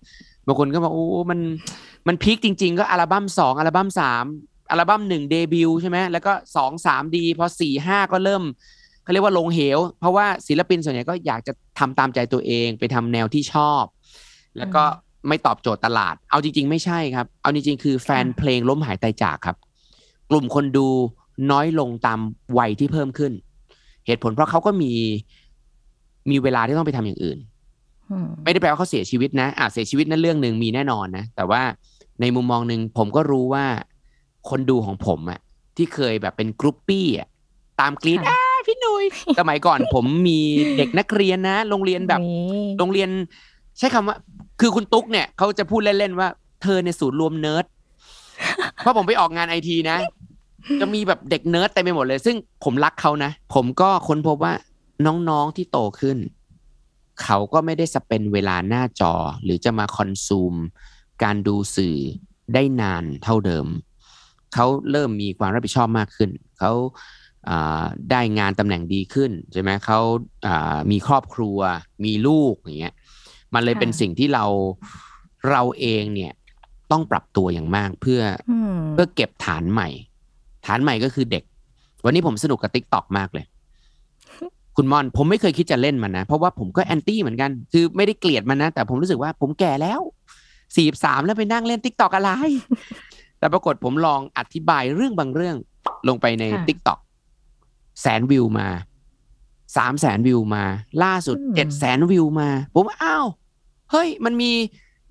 บางคนก็บอกโอ้ มัน มันพีคจริง ๆ ก็อัลบั้มสองอัลบั้มสามอัลบั้มหนึ่งเดบิวใช่ไหมแล้วก็สองสามดี พอสี่ห้าก็เริ่มเขาเรียกว่าลงเหว เพราะว่า ศิลปินส่วนใหญ่ก็อยากจะทำตามใจตัวเอง ไปทำแนวที่ชอบ แล้วก็ไม่ตอบโจทย์ตลาด เอาจริง ๆ ไม่ใช่ครับ เอาจริง ๆ คือแฟนเพลงล้มหายตายจากครับ กลุ่มคนดูน้อยลงตาม วัยที่เพิ่มขึ้น เหตุผลเพราะเขาก็มีมีเวลาที่ต้องไปทำอย่างอื่นไม่ได้แปลว่าเขาเสียชีวิตนะอ่ะเสียชีวิตนั่นเรื่องหนึ่งมีแน่นอนนะแต่ว่าในมุมมองหนึ่งผมก็รู้ว่าคนดูของผมอะที่เคยแบบเป็นกรุ๊ปปี้อะตามกรีดอาพี่นุยสมัยก่อนผมมีเด็กนักเรียนนะโรงเรียนแบบโรงเรียนใช้คำว่า คือคุณตุ๊กเนี่ย เขาจะพูดเล่น ๆ ว่าเธอในศูนย์รวมเนิร์ด เพราะผมไปออกงานไอทีนะจะมีแบบเด็กเนิร์ดเต็มไปหมดเลย ซึ่งผมรักเขานะ ผมก็ค้นพบว่าน้อง ๆ ที่โตขึ้น เขาก็ไม่ได้สเปนเวลาหน้าจอหรือจะมาคอนซูม การดูสื่อได้นานเท่าเดิมเขาเริ่มมีความรับผิดชอบมากขึ้น เขาได้งานตำแหน่งดีขึ้น ใช่ไหม เขามีครอบครัว มีลูกอย่างเงี้ย มันเลยเป็นสิ่งที่เราเราเองเนี่ย ต้องปรับตัวอย่างมากเพื่อเพื่อเก็บฐานใหม่ ฐานใหม่ก็คือเด็ก วันนี้ผมสนุกกับติ๊กต็อกมากเลย คุณมอนผมไม่เคยคิดจะเล่นมันนะ เพราะว่าผมก็แอนตี้เหมือนกัน คือไม่ได้เกลียดมันนะ แต่ผมรู้สึกว่าผมแก่แล้วสี่สามแล้วไปนั่งเล่นติ๊กต็อกอะไรแต่ปรากฏผมลองอธิบายเรื่องบางเรื่อง ลงไปในทิต็ o k แสนวิวมาสามแสนวิวมา ล่าสุดเจ็ดแสนวิวมา ผมอ้าว เฮ้ยมันมี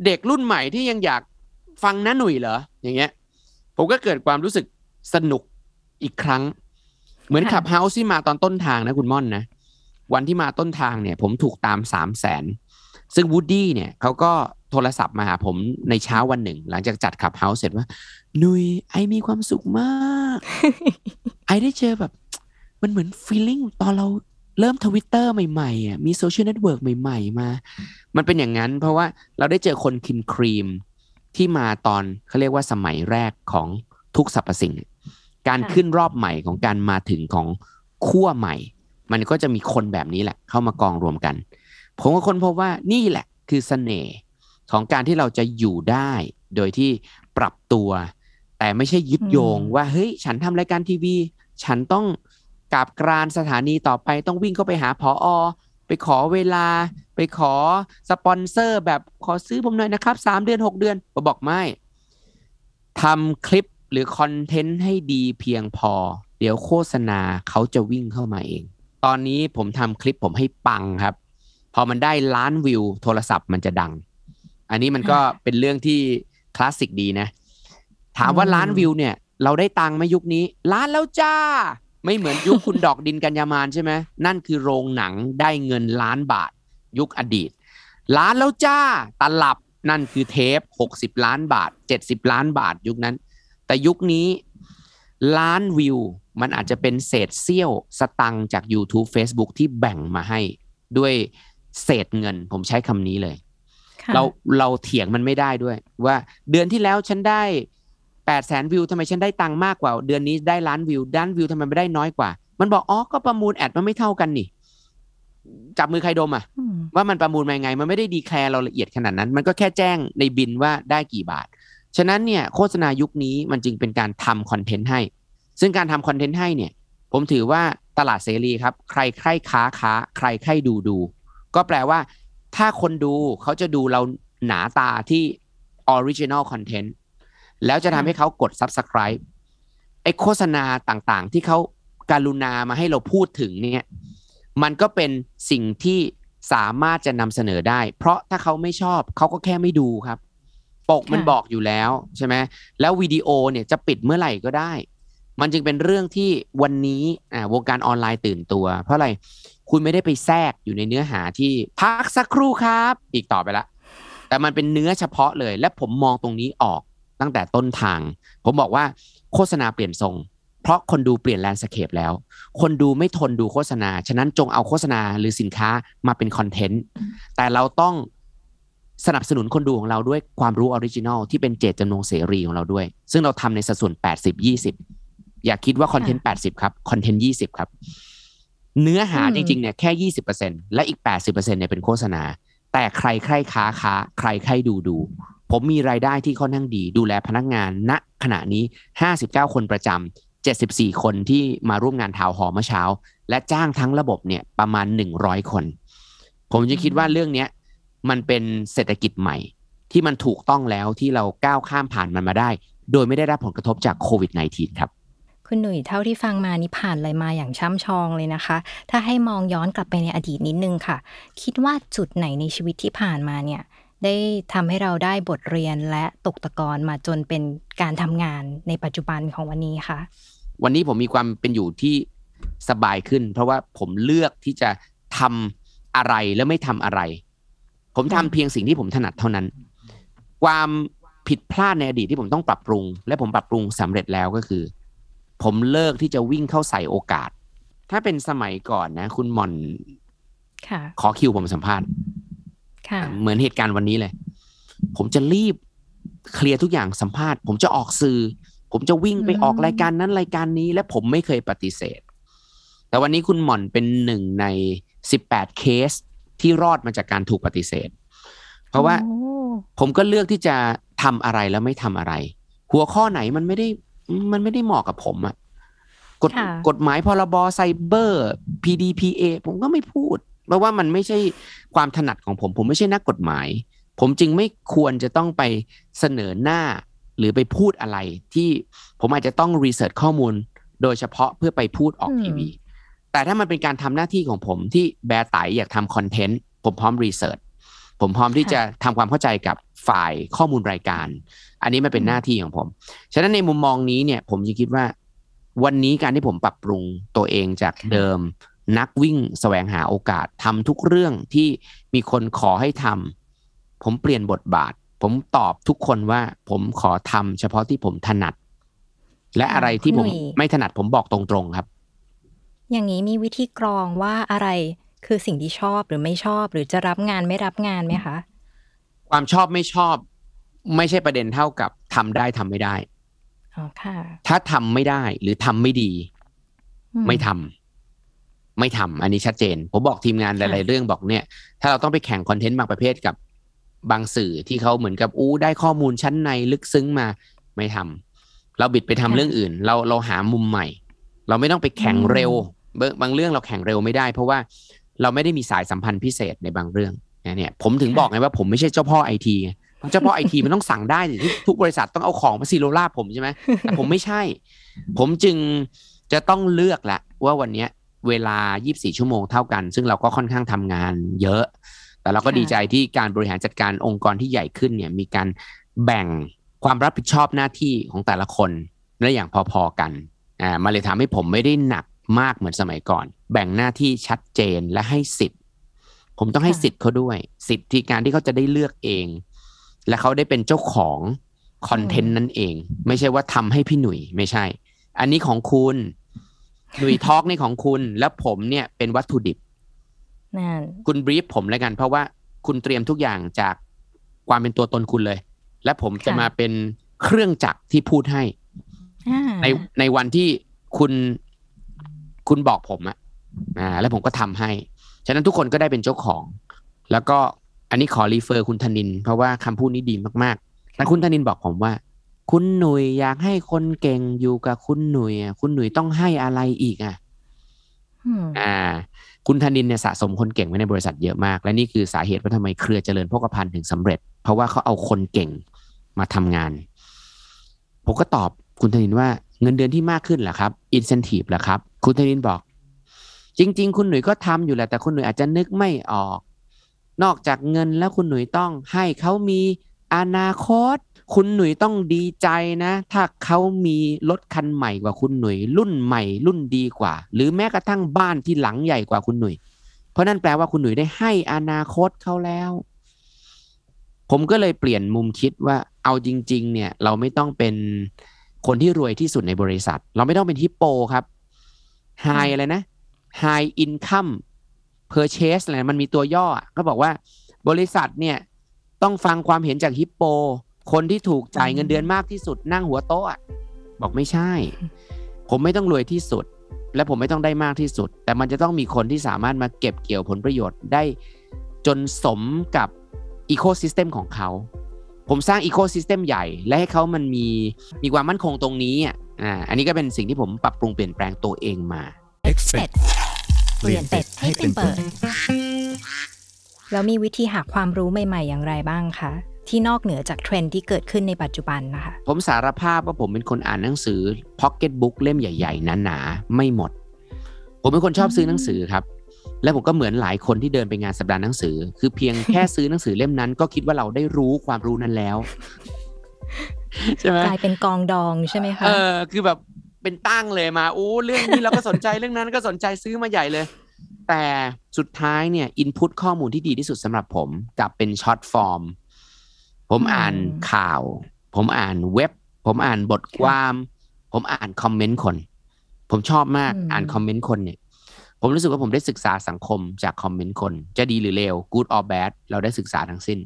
เด็กรุ่นใหม่ที่ยังอยากฟังนะหนุ่ยเหรอ อย่างเงี้ย ผมก็เกิดความรู้สึกสนุกอีกครั้ง เหมือนขับเฮาส์ที่มาตอนต้นทางนะคุณม่อนนะ วันที่มาต้นทางเนี่ยผมถูกตามสามแสน ซึ่งวูดดี้เนี่ยเขาก็โทรศัพท์มาหาผมในเช้าวันหนึ่ง หลังจากจัดขับเฮาส์เสร็จว่า นุยไอมีความสุขมาก ไอได้เจอแบบ มันเหมือนฟีลลิ่งตอนเราเริ่มทวิตเตอร์ใหม่ๆอ่ะมีโซเชียลเน็ตเวิร์กใหม่ ๆ มา มันเป็นอย่างนั้น เพราะว่าเราได้เจอคนคิมครีมที่มาตอนเขาเรียกว่าสมัยแรกของทุกสรรพสิ่ง การขึ้นรอบใหม่ของการมาถึงของขั้วใหม่ มันก็จะมีคนแบบนี้แหละ เข้ามากองรวมกัน ผมก็คนพบว่านี่แหละคือสเสน่ห์ของการที่เราจะอยู่ได้โดยที่ปรับตัว แต่ไม่ใช่ยึดโยงว่าเฮ้ย ฉันทำรายการทีวีฉันต้องกาบกรานสถานีต่อไปต้องวิ่งเข้าไปหาพออไปขอเวลาไปขอสปอนเซอร์แบบขอซื้อผมหน่อยนะครับสามเดือนหกเดือนมาบอกไม่ทำคลิปหรือคอนเทนต์ให้ดีเพียงพอ เดี๋ยวโฆษณาเขาจะวิ่งเข้ามาเอง ตอนนี้ผมทำคลิปผมให้ปังครับ พอมันได้ล้านวิวโทรศัพท์มันจะดังอันนี้มันก็เป็นเรื่องที่คลาสสิกดีนะ ถามว่าล้านวิวเนี่ยเราได้ตังค์ไหมยุคนี้ล้านแล้วจ้าไม่เหมือนยุคคุณดอกดินกัญญามานใช่ไหมนั่นคือโรงหนังได้เงินล้านบาท ยุคอดีต ล้านแล้วจ้าตลับนั่นคือเทป 60 ล้านบาท 70 ล้านบาทยุคนั้น แต่ยุคนี้ล้านวิวมันอาจจะเป็นเศษเสี้ยวสตังจาก YouTube Facebook ที่แบ่งมาให้ด้วยเศษเงิน ผมใช้คำนี้เลยเราเราเถียงมันไม่ได้ด้วย ว่าเดือนที่แล้วฉันได้แปดแสนวิวทำไมฉันได้ตังค์มากกว่า เดือนนี้ได้ล้านวิวด้านวิวทำไมไม่ได้น้อยกว่า มันบอกอ๋อก็ประมูลแอดมันไม่เท่ากันนี่จับมือใครดมอ่ะว่ามันประมูลมาไง มันไม่ได้ดีแคลร์เราละเอียดขนาดนั้น มันก็แค่แจ้งในบินว่าได้กี่บาท ฉะนั้นเนี่ย โฆษณายุคนี้มันจึงเป็นการทำคอนเทนต์ให้ ซึ่งการทำคอนเทนต์ให้เนี่ย ผมถือว่าตลาดเสรีครับ ใครใครค้าค้า ใครใครดูดู ก็แปลว่าถ้าคนดูเขาจะดูเราหนาตาที่ original content แล้วจะทำให้เขากด subscribe ไอโฆษณาต่างๆ ที่เขาการุณามาให้เราพูดถึงเนี่ย มันก็เป็นสิ่งที่สามารถจะนำเสนอได้ เพราะถ้าเขาไม่ชอบเขาก็แค่ไม่ดูครับ ปกมันบอกอยู่แล้วใช่ไหม แล้ววิดีโอเนี่ยจะปิดเมื่อไหร่ก็ได้มันจึงเป็นเรื่องที่วันนี้อ่าวงการออนไลน์ตื่นตัว เพราะอะไร คุณไม่ได้ไปแทรกอยู่ในเนื้อหาที่พักสักครู่ครับ อีกต่อไปละ แต่มันเป็นเนื้อเฉพาะเลย และผมมองตรงนี้ออกตั้งแต่ต้นทาง ผมบอกว่าโฆษณาเปลี่ยนทรง เพราะคนดูเปลี่ยนแลนด์สเคปแล้ว คนดูไม่ทนดูโฆษณา ฉะนั้นจงเอาโฆษณาหรือสินค้ามาเป็นคอนเทนต์ แต่เราต้องสนับสนุนคนดูของเราด้วยความรู้ออริจินอลที่เป็นเจตจำนงเสรีของเราด้วย ซึ่งเราทำในสัดส่วน80-20อย่าคิดว่าคอนเทนต์แปดสิบครับ คอนเทนต์ยี่สิบครับ เนื้อหาจริงๆเนี่ยแค่ยี่สิบเปอร์เซ็นและอีกแปดสิบเปอร์เซ็นเนี่ยเป็นโฆษณา แต่ใครใครค้าค้า ใครใครดูดู ผมมีรายได้ที่ค่อนข้างดีดูแลพนักงานณขณะนี้ห้าสิบเก้าคนประจำเจ็ดสิบสี่คนที่มาร่วมงานทาวหอเมื่อเช้า และจ้างทั้งระบบเนี่ยประมาณหนึ่งร้อยคน ผมจะคิดว่าเรื่องเนี้ยมันเป็นเศรษฐกิจใหม่ ที่มันถูกต้องแล้วที่เราก้าวข้ามผ่านมันมาได้โดยไม่ได้รับผลกระทบจากโควิด -19 ครับุณหนุ่ยเท่าที่ฟังมานี่ผ่านอะไรมาอย่างช่ำชองเลยนะคะ ถ้าให้มองย้อนกลับไปในอดีตนิดนึงค่ะ คิดว่าจุดไหนในชีวิตที่ผ่านมาเนี่ย ได้ทำให้เราได้บทเรียนและตกตะกอนมาจนเป็นการทำงานในปัจจุบันของวันนี้คะวันนี้ผมมีความเป็นอยู่ที่สบายขึ้น เพราะว่าผมเลือกที่จะทำอะไรและไม่ทำอะไร ผมทำเพียงสิ่งที่ผมถนัดเท่านั้น ความผิดพลาดในอดีตที่ผมต้องปรับปรุง และผมปรับปรุงสำเร็จแล้วก็คือผมเลิกที่จะวิ่งเข้าใส่โอกาส ถ้าเป็นสมัยก่อนนะ คุณม่อนขอคิวผมสัมภาษณ์เหมือนเหตุการณ์วันนี้เลย ผมจะรีบเคลียร์ทุกอย่างสัมภาษณ์ ผมจะออกสื่อ ผมจะวิ่งไปออกรายการนั้นรายการนี้ และผมไม่เคยปฏิเสธ แต่วันนี้คุณหม่อนเป็นหนึ่งใน 18 เคสที่รอดมาจากการถูกปฏิเสธ เพราะว่าผมก็เลือกที่จะทำอะไรแล้วไม่ทำอะไร หัวข้อไหนมันไม่ได้มันไม่ได้เหมาะกับผมอะกฎกฎหมาย พรบไซเบอร์ PDPA ผมก็ไม่พูด เพราะว่ามันไม่ใช่ความถนัดของผม ผมไม่ใช่นักกฎหมาย ผมจึงไม่ควรจะต้องไปเสนอหน้า หรือไปพูดอะไร ที่ผมอาจจะต้องรีเสิร์ชข้อมูล โดยเฉพาะเพื่อไปพูดออกทีวี แต่ถ้ามันเป็นการทำหน้าที่ของผมที่แบร์ไตอยากทำคอนเทนต์ ผมพร้อมรีเสิร์ช ผมพร้อมที่จะทำความเข้าใจกับฝ่ายข้อมูลรายการอันนี้มันเป็นหน้าที่ของผม ฉะนั้นในมุมมองนี้เนี่ยผมจะคิดว่า วันนี้การที่ผมปรับปรุงตัวเองจากเดิม นักวิ่งสแสวงหาโอกาสทำทุกเรื่องที่มีคนขอให้ทำผมเปลี่ยนบทบาท ผมตอบทุกคนว่าผมขอทำเฉพาะที่ผมถนัด และอะไรที่ผมไม่ถนัดผมบอกตรงๆครับ อย่างนี้มีวิธีกรองว่าอะไรคือสิ่งที่ชอบหรือไม่ชอบหรือจะรับงานไม่รับงานไหมคะ ความชอบไม่ชอบไม่ใช่ประเด็นเท่ากับทำได้ทำไม่ได้ค่ะถ้าทำไม่ได้หรือทำไม่ดี ไม่ทำ ไม่ทำ อันนี้ชัดเจน ผมบอกทีมงานหลาย ๆ เรื่องบอกเนี่ย ถ้าเราต้องไปแข่งคอนเทนต์บางประเภทกับบางสื่อที่เขาเหมือนกับอู้ ได้ข้อมูลชั้นในลึกซึ้งมา ไม่ทำ เราบิดไปทำเรื่องอื่น เราเราหามุมใหม่ เราไม่ต้องไปแข่งเร็วบางเรื่องเราแข่งเร็วไม่ได้ เพราะว่าเราไม่ได้มีสายสัมพันธ์พิเศษในบางเรื่องเนี่ยผมถึงบอกไงว่าผมไม่ใช่เจ้าพ่อไอทีเฉพาะไอทีมันต้องสั่งได้ ทุกบริษัทต้องเอาของมาซีโรล่าผมใช่ไหมแต่ผมไม่ใช่ ผมจึงจะต้องเลือกแหละว่าวันนี้เวลา 24 ชั่วโมงเท่ากัน ซึ่งเราก็ค่อนข้างทำงานเยอะ แต่เราก็ดีใจที่การบริหารจัดการองค์กรที่ใหญ่ขึ้นเนี่ย มีการแบ่งความรับผิดชอบหน้าที่ของแต่ละคนและอย่างพอๆกันอ่ามาเลยทำให้ผมไม่ได้หนักมากเหมือนสมัยก่อน แบ่งหน้าที่ชัดเจนและให้สิทธิ์ผมต้องให้สิทธิ์เขาด้วย สิทธิ์ที่การที่เขาจะได้เลือกเองและเขาได้เป็นเจ้าของคอนเทนต์นั่นเอง ไม่ใช่ว่าทำให้พี่หนุ่ยไม่ใช่ อันนี้ของคุณหนุ่ยทอล์กนี่ของคุณ แล้วผมเนี่ยเป็นวัตถุดิบนั่นคุณบรีฟผมแล้วกัน เพราะว่าคุณเตรียมทุกอย่างจากความเป็นตัวตนคุณเลย และผมจะมาเป็นเครื่องจักรที่พูดให้ในในวันที่คุณคุณบอกผมอะอ่าแล้วผมก็ทำให้ ฉะนั้นทุกคนก็ได้เป็นเจ้าของ แล้วก็อันนี้ขอรีเฟอร์ คุณธนินเพราะว่าคำพูดนี้ดีมากๆแต่คุณธนินบอกผมว่า คุณหนุ่ยอยากให้คนเก่งอยู่กับคุณหนุ่ยอ่ะคุณหนุ่ยต้องให้อะไรอีกอ่ะอ่า คุณธนินเนี่ยสะสมคนเก่งไว้ในบริษัทเยอะมาก และนี่คือสาเหตุว่าทำไมเครือเจริญพกพันถึงสำเร็จ เพราะว่าเขาเอาคนเก่งมาทำงานผมก็ตอบ คุณธนินว่าเงินเดือนที่มากขึ้นเหรอครับอินเซนティブเหรอครับ คุณธนินบอก จริง ๆ คุณหนุ่ยก็ทำอยู่แหละแต่คุณหนุ่ยอาจจะนึกไม่ออกนอกจากเงินแล้วคุณหนุ่ยต้องให้เขามีอนาคต คุณหนุ่ยต้องดีใจนะ ถ้าเขามีรถคันใหม่กว่าคุณหนุ่ยรุ่นใหม่รุ่นดีกว่า หรือแม้กระทั่งบ้านที่หลังใหญ่กว่าคุณหนุ่ย เพราะนั่นแปลว่าคุณหนุ่ยได้ให้อนาคตเขาแล้ว ผมก็เลยเปลี่ยนมุมคิดว่า เอาจริง ๆ เนี่ย เราไม่ต้องเป็นคนที่รวยที่สุดในบริษัท เราไม่ต้องเป็นฮิปโปครับไฮอะไรนะไฮอินคัม purchase อะไรมันมีตัวย่อ ก็บอกว่าบริษัทเนี่ย ต้องฟังความเห็นจากฮิปโป คนที่ถูกจ่ายเงินเดือนมากที่สุด นั่งหัวโต๊ะ บอกไม่ใช่ ผมไม่ต้องรวยที่สุด และผมไม่ต้องได้มากที่สุด แต่มันจะต้องมีคนที่สามารถมาเก็บเกี่ยวผลประโยชน์ได้จนสมกับอีโคซิสเต็มของเขา ผมสร้างอีโคซิสเต็มใหญ่ และให้เขามันมีมีความมั่นคงตรงนี้อ่ะอันนี้ก็เป็นสิ่งที่ผมปรับปรุงเปลี่ยนแปลงตัวเองมา Expect. เปลี่ยนเป็ดให้เป็นเปิดแล้วมีวิธีหาความรู้ใหม่ ๆ อย่างไรบ้างคะที่นอกเหนือจากเทรนด์ที่เกิดขึ้นในปัจจุบันนะคะผมสารภาพว่าผมเป็นคนอ่านหนังสือพ็อกเก็ตบุ๊กเล่มใหญ่ๆหนาๆไม่หมด ผมเป็นคนชอบซื้อหนังสือครับ แล้วผมก็เหมือนหลายคนที่เดินไปงานสัปดาห์หนังสือคือเพียงแค่ซื้อหนังสือเล่มนั้นก็คิดว่าเราได้รู้ความรู้นั้นแล้วใช่ไหมกลายเป็นกองดองใช่ไหมคะเออคือแบบเป็นตั้งเลยมาอู้เรื่องนี้เราก็สนใจเรื่องนั้น ก็สนใจซื้อมาใหญ่เลย แต่สุดท้ายเนี่ยอินพุตข้อมูลที่ดีที่สุดสำหรับผมกลับเป็นช็อตฟอร์ม ผมอ่านข่าว ผมอ่านเว็บ ผมอ่านบทความ ผมอ่านคอมเมนต์คน ผมชอบมากอ่านคอมเมนต์คนเนี่ย ผมรู้สึกว่าผมได้ศึกษาสังคมจากคอมเมนต์คน จะดีหรือเลว good or bad เราได้ศึกษาทั้งสิ้น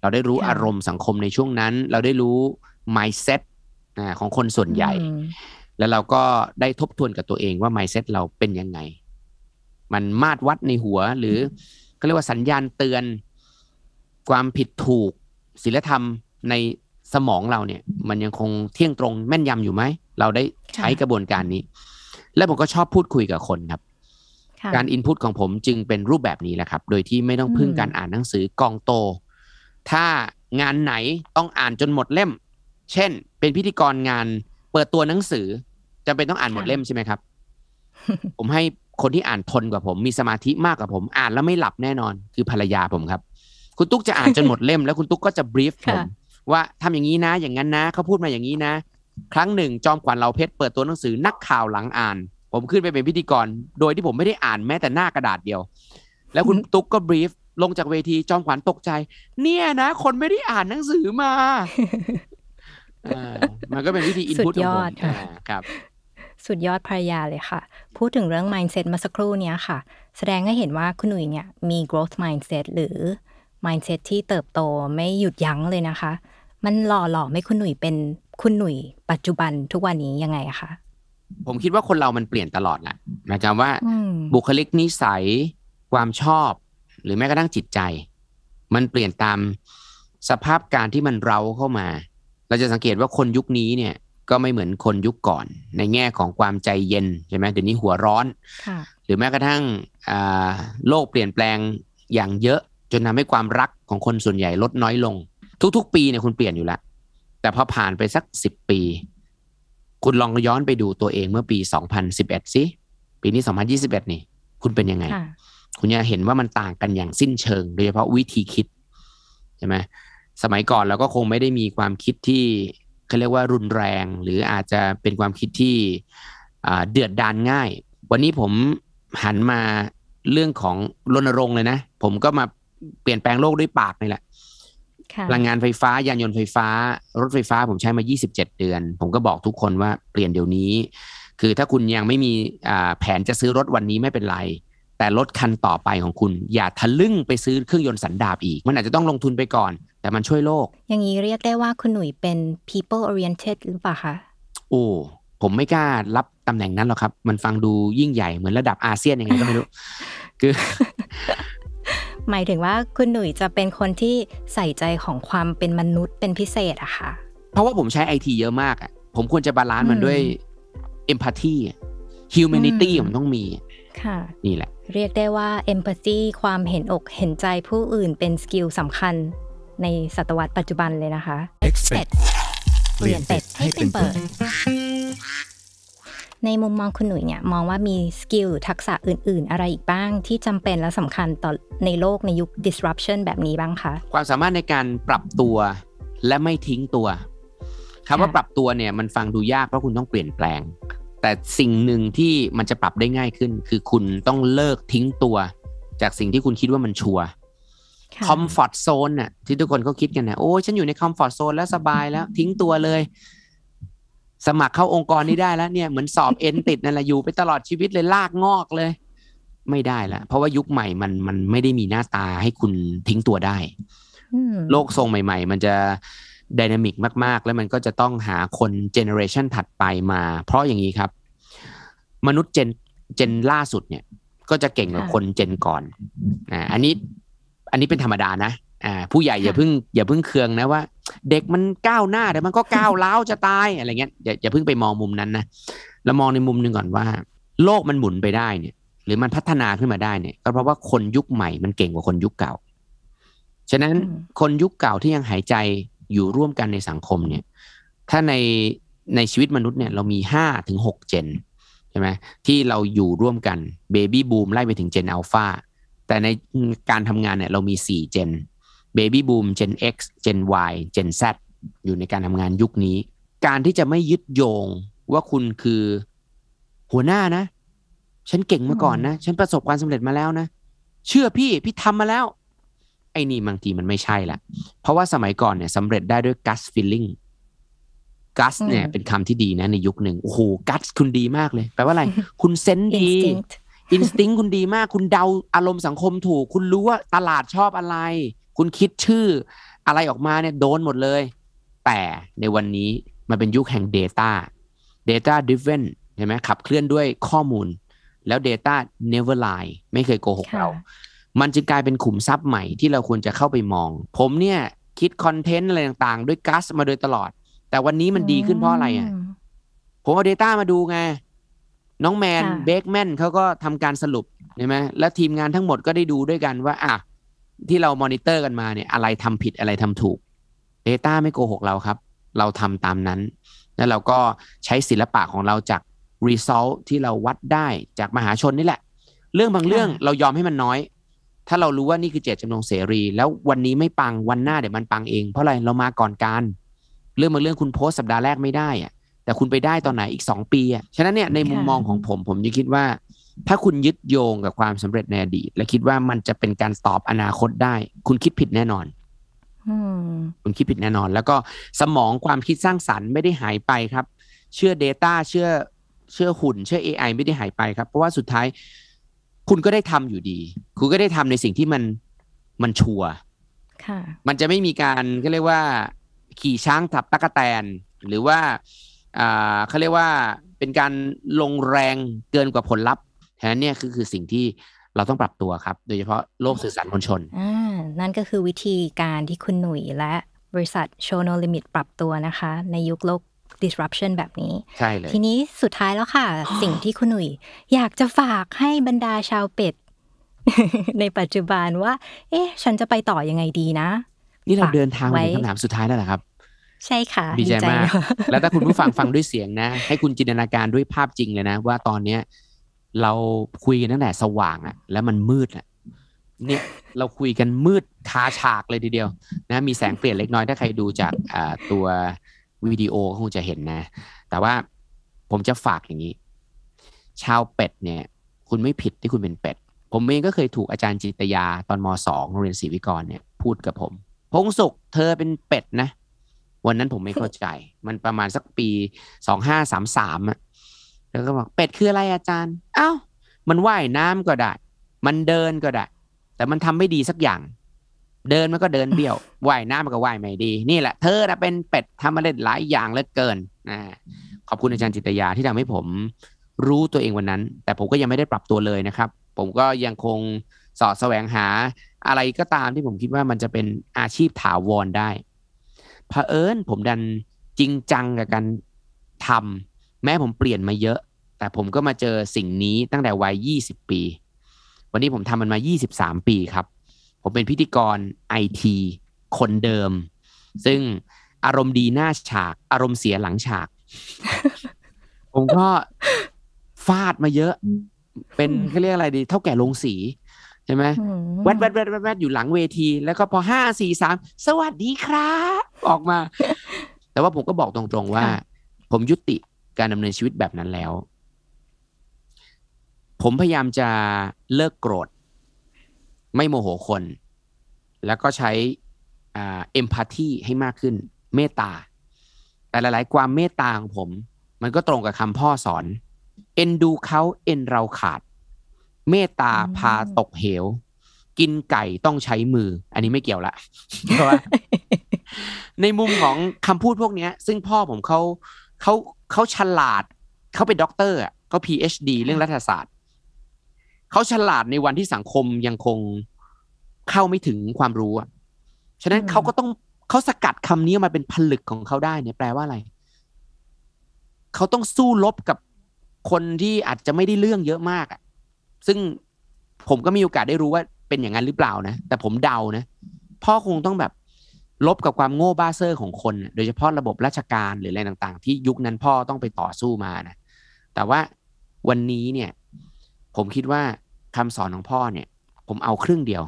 เราได้รู้อารมณ์สังคมในช่วงนั้น เราได้รู้ mindset ของคนส่วนใหญ่แล้วเราก็ได้ทบทวนกับตัวเองว่า mindset เราเป็นยังไง มันมาตรวัดในหัวหรือก็เรียกว่าสัญญาณเตือน ความผิดถูกศีลธรรมในสมองเราเนี่ย มันยังคงเที่ยงตรงแม่นยำอยู่ไหม เราได้ใช้กระบวนการนี้ และผมก็ชอบพูดคุยกับคนครับ การอินพุตของผมจึงเป็นรูปแบบนี้แหละครับ โดยที่ไม่ต้องพึ่งการอ่านหนังสือกองโต ถ้างานไหนต้องอ่านจนหมดเล่ม เช่น เป็นพิธีกรงานเปิดตัวหนังสือจำเป็นต้องอ่านหมดเล่มใช่ไหมครับ ผมให้คนที่อ่านทนกว่าผม มีสมาธิมากกว่าผมอ่านแล้วไม่หลับแน่นอนคือภรรยาผมครับ คุณตุ๊กจะอ่านจนหมดเล่มแล้วคุณตุ๊กก็จะบรีฟผมว่าทำอย่างนี้นะ อย่างนั้นนะเขาพูดมาอย่างนี้นะครั้งหนึ่งจอมขวัญเราเพชรเปิดตัวหนังสือนักข่าวหลังอ่าน ผมขึ้นไปเป็นพิธีกร โดยที่ผมไม่ได้อ่านแม้แต่หน้ากระดาษเดียวแล้วคุณตุ๊กก็บรีฟ ลงจากเวทีจอมขวัญตกใจ เนี่ยนะคนไม่ได้อ่านหนังสือมามันก็เป็นวิธีอินพุตของผมครับสุดยอดภรรยาเลยค่ะ พูดถึงเรื่อง mindset มาสักครู่เนี้ยค่ะ แสดงให้เห็นว่าคุณหนุ่ยเนี่ย มี growth mindset หรือ mindset ที่เติบโตไม่หยุดยั้งเลยนะคะ มันหล่อหล่อไม่คุณหนุ่ยเป็นคุณหนุ่ยปัจจุบันทุกวันนี้ยังไงคะ ผมคิดว่าคนเรามันเปลี่ยนตลอดแหละนะความว่าบุคลิกนิสัยความชอบ หรือแม้กระทั่งจิตใจ มันเปลี่ยนตามสภาพการที่มันเราเข้ามา เราจะสังเกตว่าคนยุคนี้เนี่ยก็ไม่เหมือนคนยุคก่อน ในแง่ของความใจเย็นใช่ไหมเดี๋ยวนี้หัวร้อนหรือแม้กระทั่งโลกเปลี่ยนแปลงอย่างเยอะ จนทำให้ความรักของคนส่วนใหญ่ลดน้อยลง ทุกๆปีเนี่ยคุณเปลี่ยนอยู่แล้วแต่พอผ่านไปสักสิบปี คุณลองย้อนไปดูตัวเองเมื่อปีสองพันสิบเอ็ดสิปีนี้สองพันยี่สิบเอ็ดนี่ คุณเป็นยังไงคุณจะเห็นว่ามันต่างกันอย่างสิ้นเชิงโดยเฉพาะวิธีคิดใช่ไหมสมัยก่อนเราก็คงไม่ได้มีความคิดที่เขาเรียกว่ารุนแรงหรืออาจจะเป็นความคิดที่เดือดดานง่าย วันนี้ผมหันมาเรื่องของรณรงค์เลยนะ ผมก็มาเปลี่ยนแปลงโลกด้วยปากนี่แหละพลังงานไฟฟ้ายานยนต์ไฟฟ้า รถไฟฟ้าผมใช้มา27เดือน ผมก็บอกทุกคนว่าเปลี่ยนเดี๋ยวนี้ คือถ้าคุณยังไม่มีแผนจะซื้อรถวันนี้ไม่เป็นไร แต่รถคันต่อไปของคุณ อย่าทะลึ่งไปซื้อเครื่องยนต์สันดาปอีกมันอาจจะต้องลงทุนไปก่อนแต่มันช่วยโลก อย่างนี้เรียกได้ว่าคุณหนุ่ยเป็น people oriented หรือเปล่าคะ โอ้ ผมไม่กล้ารับตำแหน่งนั้นหรอกครับ มันฟังดูยิ่งใหญ่ เหมือนระดับอาเซียนยังไงก็ไม่รู้ คือ หมายถึงว่าคุณหนุ่ยจะเป็นคนที่ใส่ใจของความเป็นมนุษย์เป็นพิเศษอะค่ะเพราะว่าผมใช้ไอทีเยอะมากอะผมควรจะบาลานซ์มันด้วยเอมพัตตีฮิวแมนิตี้ต้องมี ค่ะ นี่แหละ เรียกได้ว่าเอมพัตตีความเห็นอกเห็นใจผู้อื่นเป็นสกิลสำคัญในศตวรรษปัจจุบันเลยนะคะ Expert เปลี่ยนเป็ดให้เป็นเปิดในมุมมองคุณหนุ่ยเนี่ยมองว่ามีสกิลทักษะอื่นๆ อะไรอีกบ้างที่จำเป็นและสำคัญต่อในโลกในยุค disruption แบบนี้บ้างคะ ความสามารถในการปรับตัวและไม่ทิ้งตัวคำว่าปรับตัวเนี่ย มันฟังดูยากเพราะคุณต้องเปลี่ยนแปลง แต่สิ่งหนึ่งที่มันจะปรับได้ง่ายขึ้น คือคุณต้องเลิกทิ้งตัว จากสิ่งที่คุณคิดว่ามันชัวร์คอมฟอร์ทโซนน่ะที่ทุกคนเขาคิดกันนะโอ้ ฉันอยู่ในคอมฟอร์ทโซนแล้วสบายแล้ว ทิ้งตัวเลย สมัครเข้าองค์กรนี้ได้แล้วเนี่ยเหมือนสอบเอ็นติดนั่นแหละอยู่ไปตลอดชีวิตเลยลากงอกเลย ไม่ได้แล้วเพราะว่ายุคใหม่ มันมันไม่ได้มีหน้าตาให้คุณทิ้งตัวได้ โลกทรงใหม่ๆ มันจะดินามิกมากๆ แล้วมันก็จะต้องหาคนเจเนอเรชันถัดไปมา เพราะอย่างนี้ครับ มนุษย์เจนเจนล่าสุดเนี่ย ก็จะเก่งกว่าคนเจนก่อนอ่าอันนี้อันนี้เป็นธรรมดานะ อ่า ผู้ใหญ่อย่าเพิ่งอย่าเพิ่งเคืองนะว่าเด็กมันก้าวหน้าแต่มันก็ก้าวเล้าจะตายอะไรเงี้ยอย่าอย่าเพิ่งไปมองมุมนั้นนะแล้วมองในมุมหนึ่งก่อนว่า โลกมันหมุนไปได้เนี่ยหรือมันพัฒนาขึ้นมาได้เนี่ยก็เพราะว่าคนยุคใหม่มันเก่งกว่าคนยุคเก่าฉะนั้นคนยุคเก่าที่ยังหายใจอยู่ร่วมกันในสังคมเนี่ยถ้าในในชีวิตมนุษย์เนี่ยเรามีห้าถึงหกเจนใช่ไหมที่เราอยู่ร่วมกันเบบี้บูมไล่ไปถึงเจนอัลฟาแต่ในการทำงานเนี่ย เรามี 4 เจน Baby Boom Gen X Gen Y Gen Z อยู่ในการทำงานยุคนี้ การที่จะไม่ยึดโยงว่าคุณคือ หัวหน้านะ ฉันเก่งมาก่อนนะ ฉันประสบความสำเร็จมาแล้วนะ เชื่อพี่ พี่ทำมาแล้ว ไอ้นี่บางทีมันไม่ใช่ละ เพราะว่าสมัยก่อนเนี่ยสำเร็จได้ด้วย gut feeling gut เนี่ย เป็นคำที่ดีนะในยุคหนึ่งโอ้โห gut คุณดีมากเลย แปลว่าอะไร คุณเซนดีอินสติ้งคุณดีมากคุณเดาอารมณ์สังคมถูก คุณรู้ว่าตลาดชอบอะไร คุณคิดชื่ออะไรออกมาเนี่ยโดนหมดเลย แต่ในวันนี้มันเป็นยุคแห่ง Data Data Driven ใช่ไหมขับเคลื่อนด้วยข้อมูล แล้ว Data never lie ไม่เคยโกหกเรา มันจึงกลายเป็นขุมทรัพย์ใหม่ที่เราควรจะเข้าไปมอง ผมเนี่ยคิดคอนเทนต์อะไรต่างๆ ด้วยกัสมาโดยตลอด แต่วันนี้มันดีขึ้นเพราะอะไรอ่ะผมเอา Data มาดูไงน้องแมนเบคแมนเขาก็ทำการสรุปใช่ไหมและทีมงานทั้งหมดก็ได้ดูด้วยกันว่าอ่ะที่เรามอนิเตอร์กันมาเนี่ยอะไรทำผิดอะไรทำถูก Data ไม่โกหกเราครับ เราทำตามนั้น แล้วเราก็ใช้ศิลปะของเราจาก result ที่เราวัดได้จากมหาชนนี่แหละ เรื่องบางเรื่องเรายอมให้มันน้อย ถ้าเรารู้ว่านี่คือเจตจำนงเสรี แล้ววันนี้ไม่ปังวันหน้าเดี๋ยวมันปังเอง เพราะอะไรเรามาก่อนการ เรื่องบางเรื่องคุณโพสสัปดาห์แรกไม่ได้อะแต่คุณไปได้ตอนไหนอีก 2 ปีอ่ะ ฉะนั้นเนี่ยในมุมมองของผม ผมยังคิดว่า ถ้าคุณยึดโยงกับความสำเร็จในอดีตและคิดว่ามันจะเป็นการตอบอนาคตได้ คุณคิดผิดแน่นอนคุณคิดผิดแน่นอน แล้วก็สมองความคิดสร้างสรรค์ไม่ได้หายไปครับ เชื่อ Data เชื่อเชื่อหุ่นเชื่อ AI ไม่ได้หายไปครับ เพราะว่าสุดท้าย คุณก็ได้ทำอยู่ดี คุณก็ได้ทำในสิ่งที่มันมันชัวมันจะไม่มีการก็เรียกว่า ขี่ช้างทับตะกะแตนหรือว่าเขาเรียกว่าเป็นการลงแรงเกินกว่าผลลัพธ์ แทนนเนี่ยคือคือสิ่งที่เราต้องปรับตัวครับ โดยเฉพาะโลกสื่อสารมวลชนอนั่นก็คือวิธีการที่คุณหนุ่ยและบริษัทโชโนลิมิตปรับตัวนะคะ ในยุคโลก disruption แบบนี้ ใช่เลย ทีนี้สุดท้ายแล้วค่ะ สิ่งที่คุณหนุ่ยอยากจะฝากให้บรรดาชาวเป็ดในปัจจุบันว่าเอ๊ะฉันจะไปต่อยังไงดีนะ นี่เราเดินทางมาถึงคำถามสุดท้ายแล้วนะครับใช่ค่ะ ดีใจมาก แล้วถ้าคุณผู้ฟังฟังด้วยเสียงนะ ให้คุณจินตนาการด้วยภาพจริงเลยนะ ว่าตอนเนี้ย เราคุยกันตั้งแต่สว่างอ่ะแล้วมันมืดอ่ะเนี่ยเราคุยกันมืดคาฉากเลยทีเดียว นะมีแสงเปลี่ยนเล็กน้อย ถ้าใครดูจากตัววิดีโอคงจะเห็นนะ แต่ว่าผมจะฝากอย่างนี้ ชาวเป็ด เนี่ย คุณไม่ผิดที่คุณเป็นเป็ด ผมเองก็เคยถูกอาจารย์จิตยา ตอนมสองโรงเรียนศรีวิกรเนี่ย พูดกับผมพงศุกเธอเป็นเป็ดนะวันนั้นผมไม่เข้าใจ มันประมาณสักปีสองห้าสามสามอ่ะแล้วก็บอกเป็ดคืออะไรอาจารย์ เอา้า มันว่ายน้ำก็ได้ มันเดินก็ได้ แต่มันทำไม่ดีสักอย่าง เดินมันก็เดินเบี้ยว ว่ายน้ำมันก็ว่ายไม่ดี นี่แหละเธอนะเป็นเป็ดทำมา็ดหลายอย่างเหลือเกินนะขอบคุณอาจารย์จิตยาที่ทำให้ผมรู้ตัวเองวันนั้น แต่ผมก็ยังไม่ได้ปรับตัวเลยนะครับ ผมก็ยังคงสอดแสวงหาอะไรก็ตามที่ผมคิดว่ามันจะเป็นอาชีพถาวรได้เผอิญผมดันจริงจังกับการทำแม้ผมเปลี่ยนมาเยอะ แต่ผมก็มาเจอสิ่งนี้ตั้งแต่วัย 20 ปี วันนี้ผมทำมันมา 23 ปีครับ ผมเป็นพิธีกรไอทีคนเดิม ซึ่งอารมณ์ดีหน้าฉาก อารมณ์เสียหลังฉาก ผมก็ฟาดมาเยอะ เป็นเขาเรียกอะไรดีเท่าแก่ลงสีช่ไหมแวดแวดแวดแวดอยู่หลังเวที แล้วก็พอห้าสี่สาม สวัสดีครับ ออกมา แต่ว่าผมก็บอกตรงๆว่า ผมยุติการดำเนินชีวิตแบบนั้นแล้ว ผมพยายามจะเลิกโกรธ ไม่โมโหคน แล้วก็ใช้เอมพัตตีให้มากขึ้น เมตตา แต่หลาย ๆ ความเมตตาของผม มันก็ตรงกับคำพ่อสอน เอ็นดูเขา เอ็นเราขาดเมตตาพาตกเหว กินไก่ต้องใช้มือ อันนี้ไม่เกี่ยวละเพราะว่าในมุมของคำพูดพวกเนี้ย ซึ่งพ่อผมเขาเขาเขาฉลาด เขาเป็นด็อกเตอร์เขาพีชดีเรื่องรัฐศาสตร์เขาฉลาดในวันที่สังคมยังคงเข้าไม่ถึงความรู้อ่ะฉะนั้นเขาก็ต้องเขาสกัดคำนี้มาเป็นผลึกของเขาได้เนี่ยแปลว่าอะไร เขาต้องสู้รบกับคนที่อาจจะไม่ได้เรื่องเยอะมากอ่ะซึ่งผมก็มีโอกาสได้รู้ว่าเป็นอย่างนั้นหรือเปล่านะ แต่ผมเดานะพ่อคงต้องแบบลบกับความโง่บ้าเซอร์ของคนโดยเฉพาะระบบราชการหรืออะไรต่าง ๆ ที่ยุคนั้นพ่อต้องไปต่อสู้มานะ แต่ว่าวันนี้เนี่ย ผมคิดว่าคำสอนของพ่อเนี่ย ผมเอาครึ่งเดียว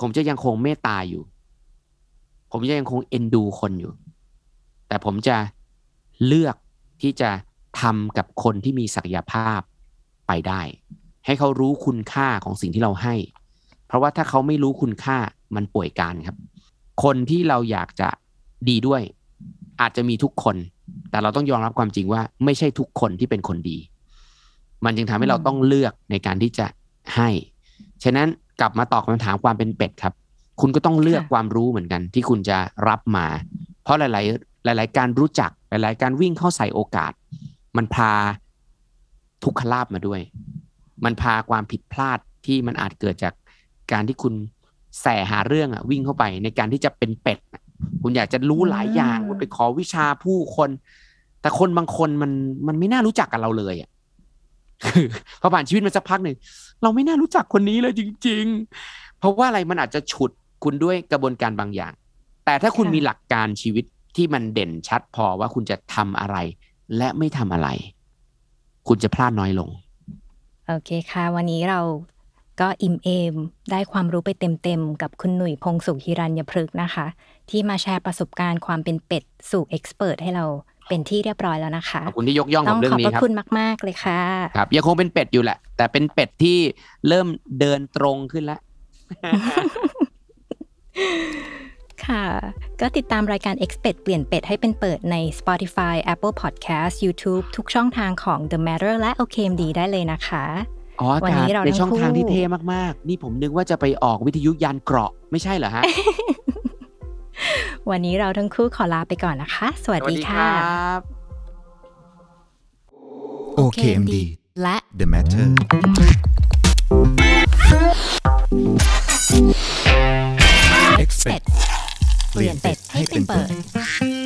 ผมจะยังคงเมตตาอยู่ ผมจะยังคงเอ็นดูคนอยู่ แต่ผมจะเลือกที่จะทำกับคนที่มีศักยภาพไปได้ให้เขารู้คุณค่าของสิ่งที่เราให้ เพราะว่าถ้าเขาไม่รู้คุณค่ามันป่วยการครับ คนที่เราอยากจะดีด้วย อาจจะมีทุกคน แต่เราต้องยอมรับความจริงว่าไม่ใช่ทุกคนที่เป็นคนดี มันจึงทำให้เราต้องเลือกในการที่จะให้ ฉะนั้นกลับมาตอบคำถามความเป็นเป็ดครับ คุณก็ต้องเลือกความรู้เหมือนกันที่คุณจะรับมา เพราะหลายๆ หลายๆ การรู้จัก หลาย ๆ การวิ่งเข้าใส่โอกาส มันพาทุกขลาบมาด้วยมันพาความผิดพลาดที่มันอาจเกิดจากการที่คุณแสหาเรื่องอ่ะ วิ่งเข้าไปในการที่จะเป็นเป็ดคุณอยากจะรู้หลายอย่างคุณไปขอวิชาผู้คน แต่คนบางคนมันมันไม่น่ารู้จักกับเราเลยอ่ะพอผ่านชีวิตมาสักพักหนึ่งเราไม่น่ารู้จักคนนี้เลยจริงๆเพราะว่าอะไรมันอาจจะฉุดคุณด้วยกระบวนการบางอย่าง แต่ถ้าคุณมีหลักการชีวิตที่มันเด่นชัดพอว่าคุณจะทำอะไร และไม่ทำอะไร คุณจะพลาดน้อยลงโอเคค่ะ วันนี้เราก็อิ่มเอม ได้ความรู้ไปเต็มๆกับคุณหนุ่ยพงสุขฮิรัญยพฤกนะคะ ที่มาแชร์ประสบการณ์ความเป็นเป็ดสู่เอ็กซ์เพรสให้เราเป็นที่เรียบร้อยแล้วนะคะ ขอบคุณที่ยกย่องผมเรื่องนี้ครับขอบคุณมากๆเลยค่ะครับยังคงเป็นเป็ดอยู่แหละ แต่เป็นเป็ดที่เริ่มเดินตรงขึ้นแล้วค่ะก็ติดตามรายการ e x p e c t เปลี่ยนเป็ดให้เป็นเปิดใน Spotify Apple Podcast YouTube ทุกช่องทางของ The Matter และ OKMD ได้เลยนะคะ อ๋อวันนี้เราในช่องทางที่เท่มากๆ นี่ผมนึกว่าจะไปออกวิทยุยานเกราะไม่ใช่เหรอฮะ วันนี้เราทั้งคู่ขอลาไปก่อนนะคะ สวัสดีค่ะโอเคอมดีและ The Matter Expect เปลี่ยนเป็ดให้เป็นเปิด